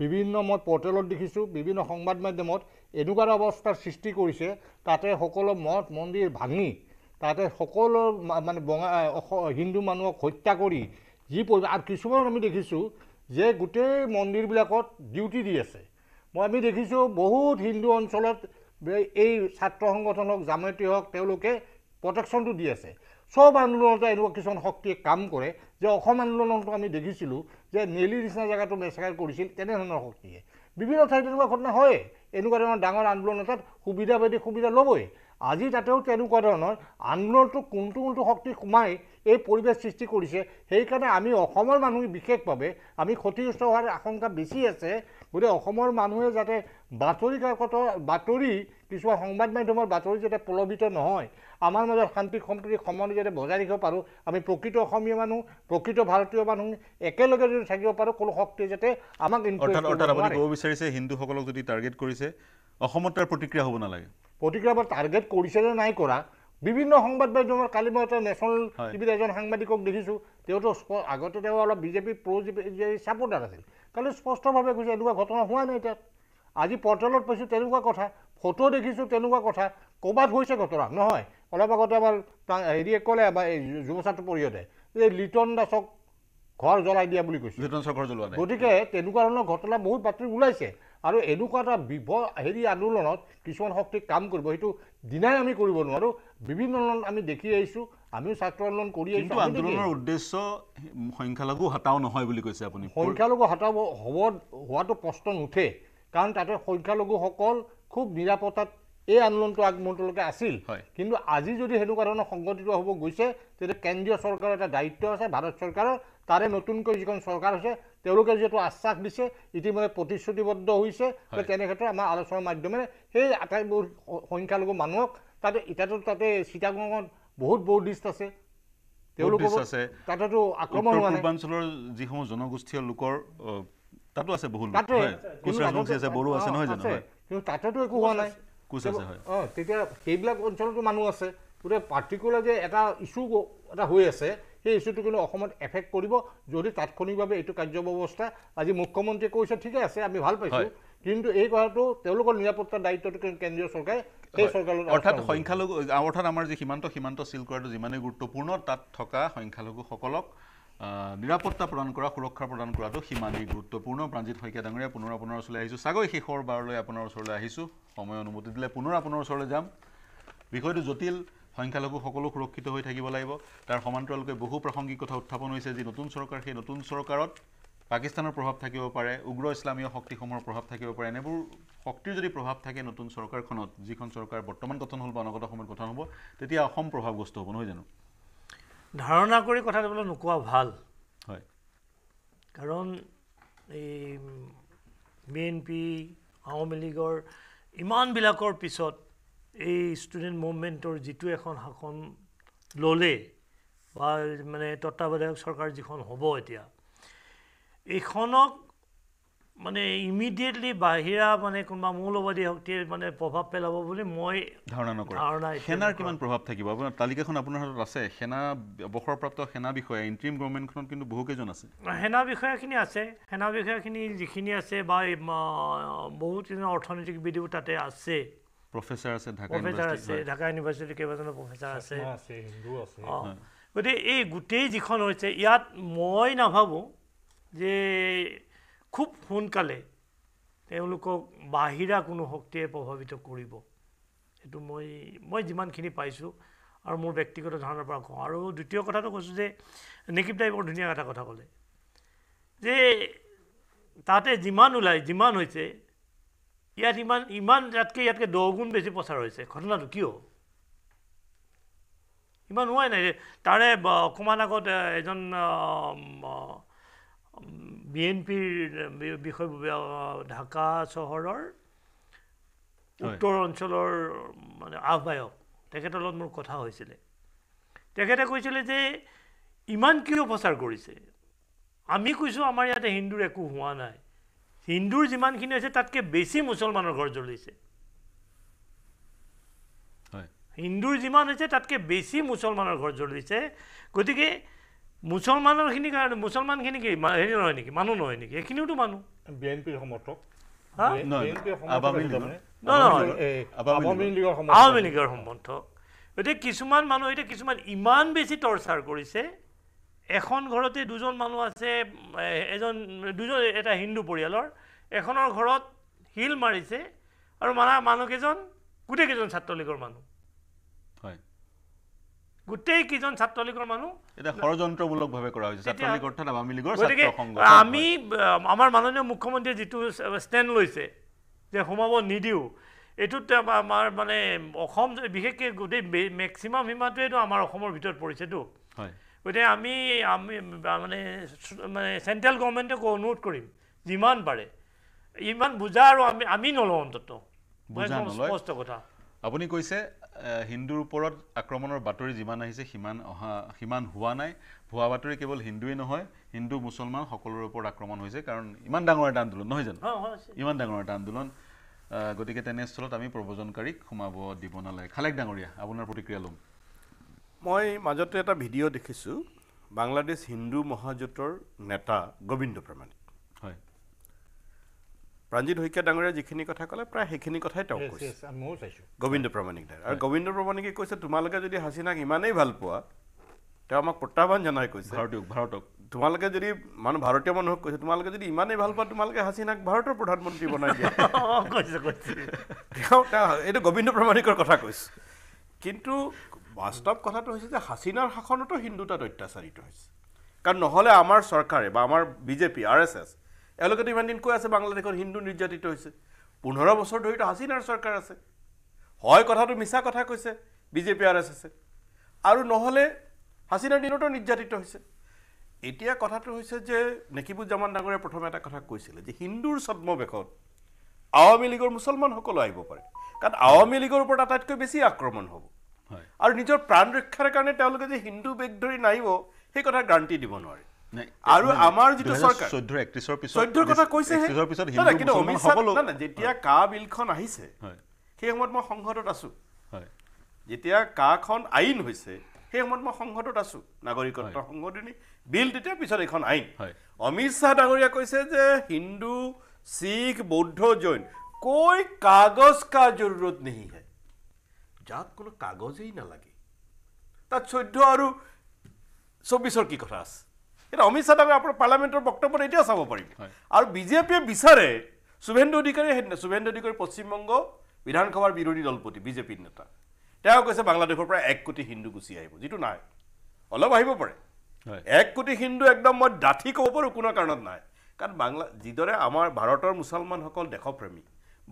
বিভিন্ন মই পৰ্টেলত দেখিছোঁ বিভিন্ন সংবাদ মাধ্যমত এনেকুৱা এটা অৱস্থাৰ সৃষ্টি কৰিছে তাতে সকলো মঠ মন্দিৰ ভাঙি তাতে সকলো মানে বঙা হিন্দু মানুহক হত্যা কৰি যি আৰু কিছুমানত আমি দেখিছোঁ যে গোটেই মন্দিৰবিলাকত ডিউটি দি আছে মই আমি দেখিছোঁ বহুত হিন্দু অঞ্চলত এই ছাত্ৰ সংগঠন হওক জামতী হওক তেওঁলোকে প্ৰটেকশ্যনটো দি আছে চব আন্দোলনতে এনেকুৱা কিছুমান শক্তিয়ে কাম কৰে যে অসম আন্দোলনতো আমি দেখিছিলোঁ যে মেলিৰ নিচিনা জেগাটো মেচেকাৰ কৰিছিল তেনেধৰণৰ শক্তিয়ে বিভিন্ন ঠাইত এনেকুৱা ঘটনা হয় এনেকুৱা ধৰণৰ ডাঙৰ আন্দোলন এটাত বাদী সুবিধা ল'বই আজি তাতেও তেনেকুৱা ধৰণৰ আন্দোলনটো কোনটো কোনটো শক্তি সোমাই এই পৰিৱেশ সৃষ্টি কৰিছে সেইকাৰণে আমি অসমৰ মানুহ বিশেষভাৱে আমি ক্ষতিগ্ৰস্ত হোৱাৰ আশংকা বেছি আছে গতিকে অসমৰ মানুহে যাতে বাতৰি কাকতৰ বাতৰি কিছুমান সংবাদ মাধ্যমৰ বাতৰি যাতে প্ৰলভিত নহয় আমাৰ মাজত শান্তিক সম্প্ৰীতি যাতে বজাই ৰাখিব পাৰোঁ আমি প্ৰকৃত অসমীয়া মানুহ প্ৰকৃত ভাৰতীয় মানুহ একেলগে যদি থাকিব পাৰোঁ কোনো শক্তিয়ে যাতে আমাক ক'ব বিচাৰিছে হিন্দুসকলক যদি টাৰ্গেট কৰিছে অসমত তাৰ প্ৰতিক্ৰিয়া হ'ব নালাগে প্ৰতিক্ৰিয়া টাৰ্গেট কৰিছে নে নাই কৰা বিভিন্ন সংবাদ মাধ্যমৰ কালি মই এটা নেশ্যনেল টিভিত এজন সাংবাদিকক দেখিছোঁ তেওঁতো আগতে তেওঁ অলপ বিজেপি প্ৰ বিজেপি ছাপোৰ্টাৰ আছিল কালি স্পষ্টভাৱে কৈছে এনেকুৱা ঘটনা হোৱা নাই তাত আজি পৰ্টেলত পাইছোঁ তেনেকুৱা কথা ফটো দেখিছোঁ তেনেকুৱা কথা ক'ৰবাত হৈছে ঘটনা নহয় অলপ আগতে আমাৰ হেৰিয়ে ক'লে বা এই যুৱ ছাত্ৰ পৰিষদে যে লিটন দাসক ঘৰ জ্বলাই দিয়া বুলি কৈছে লিটন দাসক ঘৰ জ্বলোৱা গতিকে তেনেকুৱা ধৰণৰ ঘটনা বহুত বাতৰি ওলাইছে আৰু এনেকুৱা এটা বিভ হেৰি আন্দোলনত কিছুমান শক্তি কাম কৰিব সেইটো দিনাই আমি কৰিব নোৱাৰোঁ বিভিন্ন ধৰণৰ আমি দেখি আহিছোঁ আমিও ছাত্ৰ আন্দোলন কৰি আহিছোঁ আন্দোলনৰ উদ্দেশ্য সংখ্যালঘু হাতাও নহয় বুলি কৈছে আপুনি সংখ্যালঘু হটাব হ'ব হোৱাটো প্ৰশ্ন নুঠে কাৰণ তাতে সংখ্যালঘুসকল খুব নিৰাপত্তাত এই আন্দোলনটো আগমুহূৰ্তলৈকে আছিল কিন্তু আজি যদি সেনেকুৱা ধৰণৰ সংগঠিত হ'ব গৈছে তেতিয়া কেন্দ্ৰীয় চৰকাৰৰ এটা দায়িত্ব আছে ভাৰত চৰকাৰৰ তাৰে নতুনকৈ যিখন চৰকাৰ হৈছে তেওঁলোকে যিহেতু আশ্বাস দিছে ইতিমধ্যে প্ৰতিশ্ৰুতিবদ্ধ হৈছে তেনে ক্ষেত্ৰত আমাৰ আলোচনাৰ মাধ্যমেৰে সেই আটাইবোৰ সংখ্যালঘু মানুহক তাতে এতিয়াতো তাতে চিটাগঙত বহুত বৌদ্ধিষ্ট আছে তেওঁলোকৰ আক্ৰমণ হোৱা পূৰ্বাঞ্চলৰ যিসমূহ জনগোষ্ঠীয় লোকৰ তাতো একো হোৱা নাই কোচ আছে হয় অঁ তেতিয়া সেইবিলাক অঞ্চলতো মানুহ আছে গতিকে পাৰ্টিকুলাৰ যে এটা ইছ্যু এটা হৈ আছে সেই ইছ্যুটো কিন্তু অসমত এফেক্ট কৰিব যদি তাৎক্ষণিকভাৱে এইটো কাৰ্য ব্যৱস্থা আজি মুখ্যমন্ত্ৰীয়ে কৈছে ঠিকে আছে আমি ভাল পাইছোঁ কিন্তু এই কথাটো তেওঁলোকৰ নিৰাপত্তাৰ দায়িত্বটো কিন্তু কেন্দ্ৰীয় চৰকাৰে সেই চৰকাৰৰ অৰ্থাৎ সংখ্যালঘু অৰ্থাৎ আমাৰ যি সীমান্ত সীমান্ত চিল কৰাটো যিমানেই গুৰুত্বপূৰ্ণ তাত থকা সংখ্যালঘুসকলক নিৰাপত্তা প্ৰদান কৰা সুৰক্ষা প্ৰদান কৰাটো সিমানেই গুৰুত্বপূৰ্ণ প্ৰাঞ্জিত শইকীয়া ডাঙৰীয়া পুনৰ আপোনাৰ ওচৰলৈ আহিছোঁ চাগৈ শেষৰ বাৰলৈ আপোনাৰ ওচৰলৈ আহিছোঁ সময় অনুমতি দিলে পুনৰ আপোনাৰ ওচৰলৈ যাম বিষয়টো জটিল সংখ্যালঘু সকলো সুৰক্ষিত হৈ থাকিব লাগিব তাৰ সমান্তৰালকৈ বহু প্ৰাসংগিক কথা উত্থাপন হৈছে যি নতুন চৰকাৰ সেই নতুন চৰকাৰত পাকিস্তানৰ প্ৰভাৱ থাকিব পাৰে উগ্ৰ ইছলামীয় শক্তিসমূহৰ প্ৰভাৱ থাকিব পাৰে এনেবোৰ শক্তিৰ যদি প্ৰভাৱ থাকে নতুন চৰকাৰখনত যিখন চৰকাৰ বৰ্তমান গঠন হ'ল বা অনাগত সময়ত গঠন হ'ব তেতিয়া অসম প্ৰভাৱগ্ৰস্ত হ'ব নহয় জানো ধাৰণা কৰি কথা ক'বলৈ নোকোৱা ভাল হয় কাৰণ এই বি এন পি আৱামী লীগৰ ইমানবিলাকৰ পিছত এই ষ্টুডেণ্ট মুভমেণ্টৰ যিটো এখন শাসন ল'লে বা মানে তত্বাৱধায়ক চৰকাৰ যিখন হ'ব এতিয়া এইখনক মানে ইমিডিয়েটলি বাহিৰা মানে কোনোবা মৌলবাদী শক্তিৰ মানে প্ৰভাৱ পেলাব বুলি মই ধাৰণা নকৰোঁ সেনাৰ কিমান প্ৰভাৱ থাকিব আপোনাৰ তালিকাখন আপোনাৰ হাতত আছে সেনা অৱসৰপ্ৰাপ্ত সেনা বিষয়া ইণ্টিম গভৰ্ণমেণ্টখনত কিন্তু বহুকেইজন আছে সেনা বিষয়াখিনি আছে সেনা বিষয়াখিনি যিখিনি আছে বা বহুতকেইজন অৰ্থনীতিবিদো তাতে আছে প্ৰফেচাৰ আছে প্ৰফেচাৰ আছে ঢাকা ইউনিভাৰ্চিটিৰ কেইবাজনো প্ৰফেচাৰ আছে গতিকে এই গোটেই যিখন হৈছে ইয়াত মই নাভাবোঁ যে খুব সোনকালে তেওঁলোকক বাহিৰা কোনো শক্তিয়ে প্ৰভাৱিত কৰিব সেইটো মই মই যিমানখিনি পাইছোঁ আৰু মোৰ ব্যক্তিগত ধাৰণাৰ পৰা কওঁ আৰু দ্বিতীয় কথাটো কৈছোঁ যে নিকিপ দাই বৰ ধুনীয়া এটা কথা ক'লে যে তাতে যিমান ওলাই যিমান হৈছে ইয়াত ইমান ইমান ইয়াতকৈ ইয়াতকৈ দহ গুণ বেছি প্ৰচাৰ হৈছে ঘটনাটো কিয় ইমান হোৱাই নাই তাৰে অকণমান আগত এজন বিএনপিৰ বিষয় ঢাকা চহৰৰ উত্তৰ অঞ্চলৰ মানে আহ্বায়ক তেখেতৰ লগত মোৰ কথা হৈছিলে তেখেতে কৈছিলে যে ইমান কিয় প্ৰচাৰ কৰিছে আমি কৈছোঁ আমাৰ ইয়াতে হিন্দুৰ একো হোৱা নাই হিন্দুৰ যিমানখিনি হৈছে তাতকৈ বেছি মুছলমানৰ ঘৰ জ্বলিছে হয় হিন্দুৰ যিমান হৈছে তাতকৈ বেছি মুছলমানৰ ঘৰ জ্বলিছে গতিকে মুছলমানৰখিনি কাৰণে মুছলমানখিনি কি হেৰি নহয় নেকি মানুহ নহয় নেকি এইখিনিওতো মানুহ বি এন পিৰ সমৰ্থক আৱামী লীগৰ সমৰ্থক গতিকে কিছুমান মানুহ এতিয়া কিছুমান ইমান বেছি টৰ্চাৰ কৰিছে এখন ঘৰতে দুজন মানুহ আছে এজন দুজন এটা হিন্দু পৰিয়ালৰ এখনৰ ঘৰত শিল মাৰিছে আৰু মানা মানুহকেইজন গোটেইকেইজন ছাত্ৰলীগৰ মানুহ গোটেই কেইজন ছাত্ৰলীগৰ মানুহ ষড়যন্ত্ৰমূলকভাৱে কৰা হৈছে ছাত্ৰলীগ অৰ্থাৎ আৱামী লীগৰ গতিকে আমি আমাৰ মাননীয় মুখ্যমন্ত্ৰীয়ে যিটো ষ্টেণ্ড লৈছে যে সোমাব নিদিওঁ এইটোত আমাৰ মানে অসম বিশেষকৈ গোটেই মেক্সিমাম সীমাটোৱেতো আমাৰ অসমৰ ভিতৰত পৰিছেতো গতিকে আমি আমি মানে মানে চেণ্ট্ৰেল গভৰ্ণমেণ্টকো অনুৰোধ কৰিম যিমান পাৰে ইমান বুজা আৰু আমি আমি নলওঁ অন্তত স্পষ্ট কথা আপুনি কৈছে হিন্দুৰ ওপৰত আক্ৰমণৰ বাতৰি যিমান আহিছে সিমান অহা সিমান হোৱা নাই হোৱা বাতৰি কেৱল হিন্দুৱেই নহয় হিন্দু মুছলমান সকলোৰে ওপৰত আক্ৰমণ হৈছে কাৰণ ইমান ডাঙৰ এটা আন্দোলন নহয় জানো ইমান ডাঙৰ এটা আন্দোলন গতিকে তেনেস্থলত আমি প্ৰব্ৰজনকাৰীক সোমাব দিব নালাগে খালেক ডাঙৰীয়া আপোনাৰ প্ৰতিক্ৰিয়া ল'ম মই মাজতে এটা ভিডিঅ' দেখিছোঁ বাংলাদেশ হিন্দু মহাজোঁটৰ নেতা গোবিন্দ প্ৰামাণিক হয় প্ৰাণজিত শইকীয়া ডাঙৰীয়া যিখিনি কথা ক'লে প্ৰায় সেইখিনি কথাই তেওঁ কৈছে গোবিন্দ প্ৰমাণিকদাৰ আৰু গোবিন্দ প্ৰমাণিকে কৈছে তোমালোকে যদি হাছিনাক ইমানেই ভাল পোৱা তেওঁ আমাক প্ৰত্যাহ্বান জনাই কৈছে ভাৰতীয় ভাৰতক তোমালোকে যদি মানুহ ভাৰতীয় মানুহক কৈছে তোমালোকে যদি ইমানেই ভাল পোৱা তোমালোকে হাছিনাক ভাৰতৰ প্ৰধানমন্ত্ৰী বনাই দিয়া তেওঁ তেওঁ এইটো গোবিন্দ প্ৰামাণিকৰ কথা কৈছে কিন্তু বাস্তৱ কথাটো হৈছে যে হাছিনাৰ শাসনতো হিন্দুতাত অত্যাচাৰিত হৈছে কাৰণ নহ'লে আমাৰ চৰকাৰে বা আমাৰ বিজেপি আৰ এছ এছ এওঁলোকেতো ইমান দিন কৈ আছে বাংলাদেশত হিন্দু নিৰ্যাতিত হৈছে পোন্ধৰ বছৰ ধৰিতো হাছিনাৰ চৰকাৰ আছে হয় কথাটো মিছা কথা কৈছে বিজেপি আৰ এছ এছে আৰু নহ'লে হাছিনাৰ দিনতো নিৰ্যাতিত হৈছে এতিয়া কথাটো হৈছে যে নেকিবুজামান ডাঙৰে প্ৰথমে এটা কথা কৈছিলে যে হিন্দুৰ ছদ্মবেশত আৱামী লীগৰ মুছলমানসকলো আহিব পাৰে কাৰণ আৱামী লীগৰ ওপৰত আটাইতকৈ বেছি আক্ৰমণ হ'ব আৰু নিজৰ প্ৰাণ ৰক্ষাৰ কাৰণে তেওঁলোকে যে হিন্দু বেগ ধৰি নাহিব সেই কথা গ্ৰান্তি দিব নোৱাৰে যেতিয়া কাখন আইন হৈছে সেই সময়ত মই সংসদত আছো নাগৰিকত্ব সংশোধনী বিল তেতিয়া পিছত এইখন আইন অমিত শ্বাহ ডাঙৰীয়া কৈছে যে হিন্দু শিখ বৌদ্ধ জৈন কৈ কাগজ কা জৰুৰত নিহিহে যাক কোনো কাগজেই নালাগে তাত চৈধ্য আৰু চৌব্বিছৰ কি কথা আছে এটা অমিত শ্বাহ ডাঙৰ আপোনাৰ পাৰ্লামেণ্টৰ বক্তব্যত এতিয়াও চাব পাৰিম আৰু বিজেপিয়ে বিচাৰে শুভেন্দু অধিকাৰী সেইদিনা শুভেন্দু অধিকাৰী পশ্চিমবংগ বিধানসভাৰ বিৰোধী দলপতি বিজেপিৰ নেতা তেওঁ কৈছে বাংলাদেশৰ পৰা এক কোটি হিন্দু গুচি আহিব যিটো নাই অলপ আহিব পাৰে এক কোটি হিন্দু একদম মই ডাঠি ক'ব পাৰোঁ কোনো কাৰণত নাই কাৰণ বাংলা যিদৰে আমাৰ ভাৰতৰ মুছলমানসকল দেশপ্ৰেমী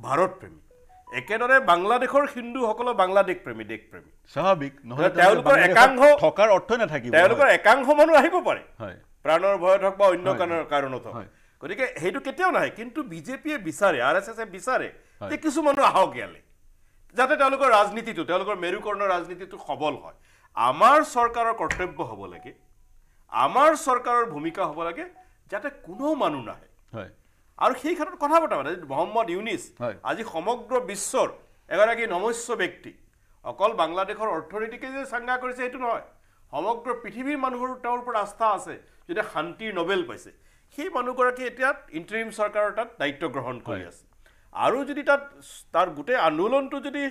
ভাৰতপ্ৰেমী একেদৰে বাংলাদেশৰ হিন্দুসকলৰ বাংলাদেশ প্ৰেমী দেশ প্ৰেমী স্বাভাৱিক তেওঁলোকৰ একাংশ থকাৰ অৰ্থ নাথাকিব তেওঁলোকৰ একাংশ মানুহ আহিব পাৰে হয় প্ৰাণৰ ভয়ত হওক বা অন্য কাৰণৰ কাৰণত হওক গতিকে সেইটো কেতিয়াও নাহে কিন্তু বিজেপিয়ে বিচাৰে আৰ এছ এছে বিচাৰে যে কিছুমানো আহক ইয়ালৈ যাতে তেওঁলোকৰ ৰাজনীতিটো তেওঁলোকৰ মেৰুকৰণৰ ৰাজনীতিটো সবল হয় আমাৰ চৰকাৰৰ কৰ্তব্য হ'ব লাগে আমাৰ চৰকাৰৰ ভূমিকা হ'ব লাগে যাতে কোনো মানুহ নাহে আৰু সেই ক্ষেত্ৰত কথা পতা মানে মহম্মদ ইউনিছ আজি সমগ্ৰ বিশ্বৰ এগৰাকী নমস্য ব্যক্তি অকল বাংলাদেশৰ অৰ্থনীতিকে যে চাংগা কৰিছে সেইটো নহয় সমগ্ৰ পৃথিৱীৰ মানুহৰ তেওঁৰ ওপৰত আস্থা আছে যেতিয়া শান্তিৰ নবেল পাইছে সেই মানুহগৰাকীয়ে এতিয়া ইণ্টাৰিম চৰকাৰৰ তাত দায়িত্ব গ্ৰহণ কৰি আছে আৰু যদি তাত তাৰ গোটেই আন্দোলনটো যদি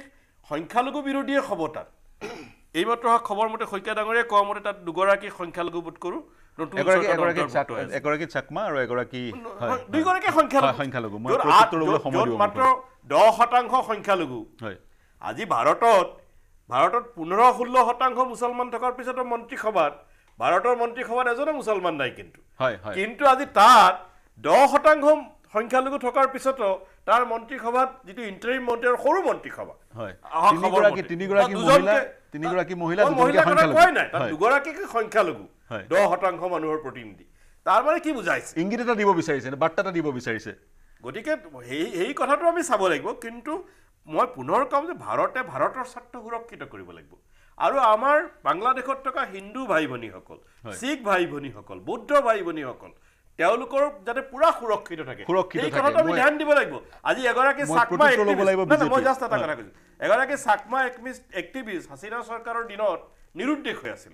সংখ্যালঘু বিৰোধীয়ে হ'ব তাত এইমাত্ৰ হোৱা খবৰ মতে শইকীয়া ডাঙৰীয়া কোৱা মতে তাত দুগৰাকী সংখ্যালঘু বোধ কৰোঁ আজি ভাৰতত ভাৰতত পোন্ধৰ ষোল্ল শতাংশ মুছলমান থকাৰ পিছতো মন্ত্ৰীসভাত ভাৰতৰ মন্ত্ৰীসভাত এজনে মুছলমান নাই কিন্তু কিন্তু আজি তাত দহ শতাংশ সংখ্যালঘু থকাৰ পিছতো তাৰ মন্ত্ৰীসভাত যিটো ইণ্টাৰিম মন্ত্ৰী আৰু সৰু মন্ত্ৰীসভা দুগৰাকীকে সংখ্যালঘু দহ শতাংশ মানুহৰ প্ৰতিনিধি তাৰ মানে কি বুজাইছে ইংগিত এটা দিব বিচাৰিছে বাৰ্তা এটা দিব বিচাৰিছে গতিকে সেই সেই কথাটো আমি চাব লাগিব কিন্তু মই পুনৰ ক'ম যে ভাৰতে ভাৰতৰ স্বাৰ্থ সুৰক্ষিত কৰিব লাগিব আৰু আমাৰ বাংলাদেশত থকা হিন্দু ভাই ভনীসকল শিখ ভাই ভনীসকল বৌদ্ধ ভাই ভনীসকল তেওঁলোকৰ যাতে পুৰা সুৰক্ষিত থাকে সুৰক্ষিত আমি ধ্যান দিব লাগিব আজি এগৰাকী চাকমা মই এটা কথা কৈছো এগৰাকী চাকমা এক্টিভিষ্ট হাছিনা চৰকাৰৰ দিনত নিৰুদ্দেশ হৈ আছিল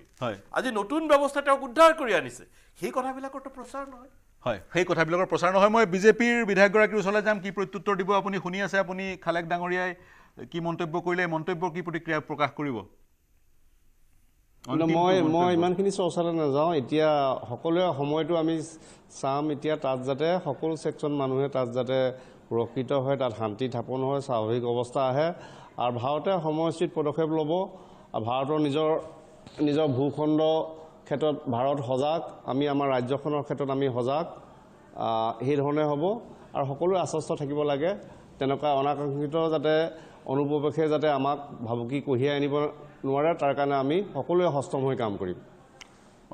আজি নতুন ব্যৱস্থা তেওঁক উদ্ধাৰ কৰি আনিছে সেই কথাবিলাকৰতো প্ৰচাৰ নহয় হয় সেই কথাবিলাকৰ প্ৰচাৰ নহয় মই বিজেপিৰ বিধায়কগৰাকীৰ ওচৰলৈ যাম কি প্ৰত্যুত্তৰ দিব আপুনি শুনি আছে আপুনি খালেক ডাঙৰীয়াই কি মন্তব্য কৰিলে মন্তব্য কি প্ৰতিক্ৰিয়া প্ৰকাশ কৰিব কিন্তু মই মই ইমানখিনি চৰ্চালৈ নাযাওঁ এতিয়া সকলোৱে সময়টো আমি চাম এতিয়া তাত যাতে সকলো ছেকশ্যন মানুহে তাত যাতে সুৰক্ষিত হয় তাত শান্তি থাপন হয় স্বাভাৱিক অৱস্থা আহে আৰু ভাৰতে সময়স্থিত পদক্ষেপ ল'ব আৰু ভাৰতৰ নিজৰ নিজৰ ভূখণ্ড ক্ষেত্ৰত ভাৰত সজাগ আমি আমাৰ ৰাজ্যখনৰ ক্ষেত্ৰত আমি সজাগ সেইধৰণে হ'ব আৰু সকলোৱে আশ্বস্ত থাকিব লাগে তেনেকুৱা অনাকাংক্ষিত যাতে অনুপ্ৰৱেশে যাতে আমাক ভাবুকি কঢ়িয়াই আনিব নোৱাৰে তাৰ কাৰণে আমি সকলোৱে সষ্টম হৈ কাম কৰিম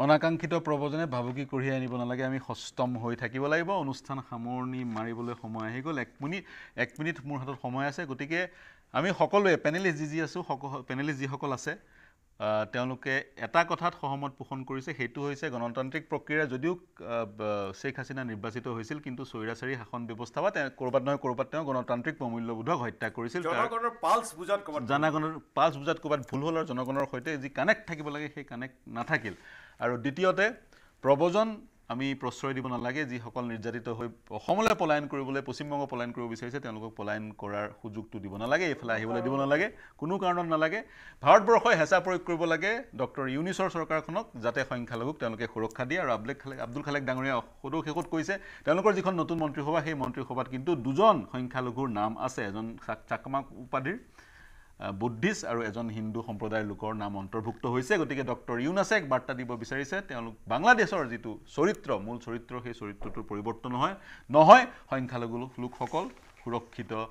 অনাকাংক্ষিত প্ৰবজনে ভাবুকি কঢ়িয়াই আনিব নালাগে আমি সষ্টম হৈ থাকিব লাগিব অনুষ্ঠান সামৰণি মাৰিবলৈ সময় আহি গ'ল এক মিনিট এক মিনিট মোৰ হাতত সময় আছে গতিকে আমি সকলোৱে পেনেলিষ্ট যি যি আছোঁ সক পেনেলিষ্ট যিসকল আছে তেওঁলোকে এটা কথাত সহমত পোষণ কৰিছে সেইটো হৈছে গণতান্ত্ৰিক প্ৰক্ৰিয়া যদিও শ্বেখ হাছিনা নিৰ্বাচিত হৈছিল কিন্তু চৈৰাচাৰী শাসন ব্যৱস্থা বা তেওঁ ক'ৰবাত নহয় ক'ৰবাত তেওঁ গণতান্ত্ৰিক প্ৰমূল্যবোধক হত্যা কৰিছিল জনগণৰ পালছ বুজাত ক'ৰবাত ভুল হ'ল আৰু জনগণৰ সৈতে যি কানেক্ট থাকিব লাগে সেই কানেক্ট নাথাকিল আৰু দ্বিতীয়তে প্ৰবজন আমি প্ৰশ্ৰয় দিব নালাগে যিসকল নিৰ্যাতিত হৈ অসমলৈ পলায়ন কৰিবলৈ পশ্চিমবংগ পলায়ন কৰিব বিচাৰিছে তেওঁলোকক পলায়ন কৰাৰ সুযোগটো দিব নালাগে এইফালে আহিবলৈ দিব নালাগে কোনো কাৰণত নালাগে ভাৰতবৰ্ষই হেঁচা প্ৰয়োগ কৰিব লাগে ডক্টৰ ইউনিছৰ চৰকাৰখনক যাতে সংখ্যালঘুক তেওঁলোকে সুৰক্ষা দিয়ে আৰু আব্দুল খালেক আব্দুল খালেক ডাঙৰীয়া সদৌ শেষত কৈছে তেওঁলোকৰ যিখন নতুন মন্ত্ৰীসভা সেই মন্ত্ৰীসভাত কিন্তু দুজন সংখ্যালঘুৰ নাম আছে এজন চাকমাক উপাধিৰ বুদ্ধিষ্ট আৰু এজন হিন্দু সম্প্ৰদায়ৰ লোকৰ নাম অন্তৰ্ভুক্ত হৈছে গতিকে ডক্টৰ ইউন আছে এক বাৰ্তা দিব বিচাৰিছে তেওঁলোক বাংলাদেশৰ যিটো চৰিত্ৰ মূল চৰিত্ৰ সেই চৰিত্ৰটোৰ পৰিৱৰ্তন হয় নহয় সংখ্যালঘু লোকসকল সুৰক্ষিত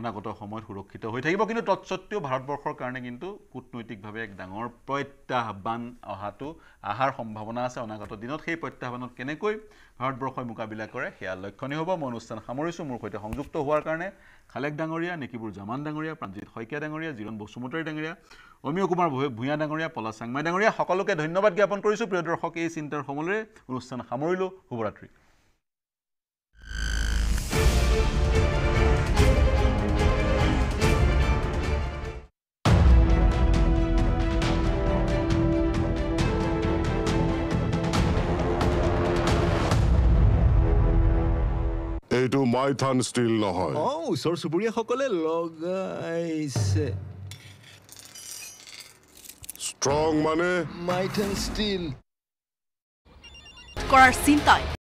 অনাগত সময়ত সুৰক্ষিত হৈ থাকিব কিন্তু তৎস্বত্বেও ভাৰতবৰ্ষৰ কাৰণে কিন্তু কূটনৈতিকভাৱে এক ডাঙৰ প্ৰত্যাহ্বান অহাটো অহাৰ সম্ভাৱনা আছে অনাগত দিনত সেই প্ৰত্যাহ্বানত কেনেকৈ ভাৰতবৰ্ষই মোকাবিলা কৰে সেয়া লক্ষণীয় হ'ব মই অনুষ্ঠান সামৰিছোঁ মোৰ সৈতে সংযুক্ত হোৱাৰ কাৰণে খালেক ডাঙৰীয়া নিকিবোৰ জামান ডাঙৰীয়া প্ৰাণজিৎ শইকীয়া ডাঙৰীয়া জীৱন বসুমতাৰী ডাঙৰীয়া অমীয় কুমাৰ ভূঞা ডাঙৰীয়া পলা চাংমাই ডাঙৰীয়া সকলোকে ধন্যবাদ জ্ঞাপন কৰিছোঁ প্ৰিয় দৰ্শক এই চিন্তাৰ সমলেৰে অনুষ্ঠান সামৰিলোঁ শুভৰাত্ৰি এইটো মাই থান ষ্টিল নহয় অ ওচৰ চুবুৰীয়াসকলে লগাইছে ষ্ট্ৰং মানে মাই থান ষ্টিল কৰাৰ চিন্তাই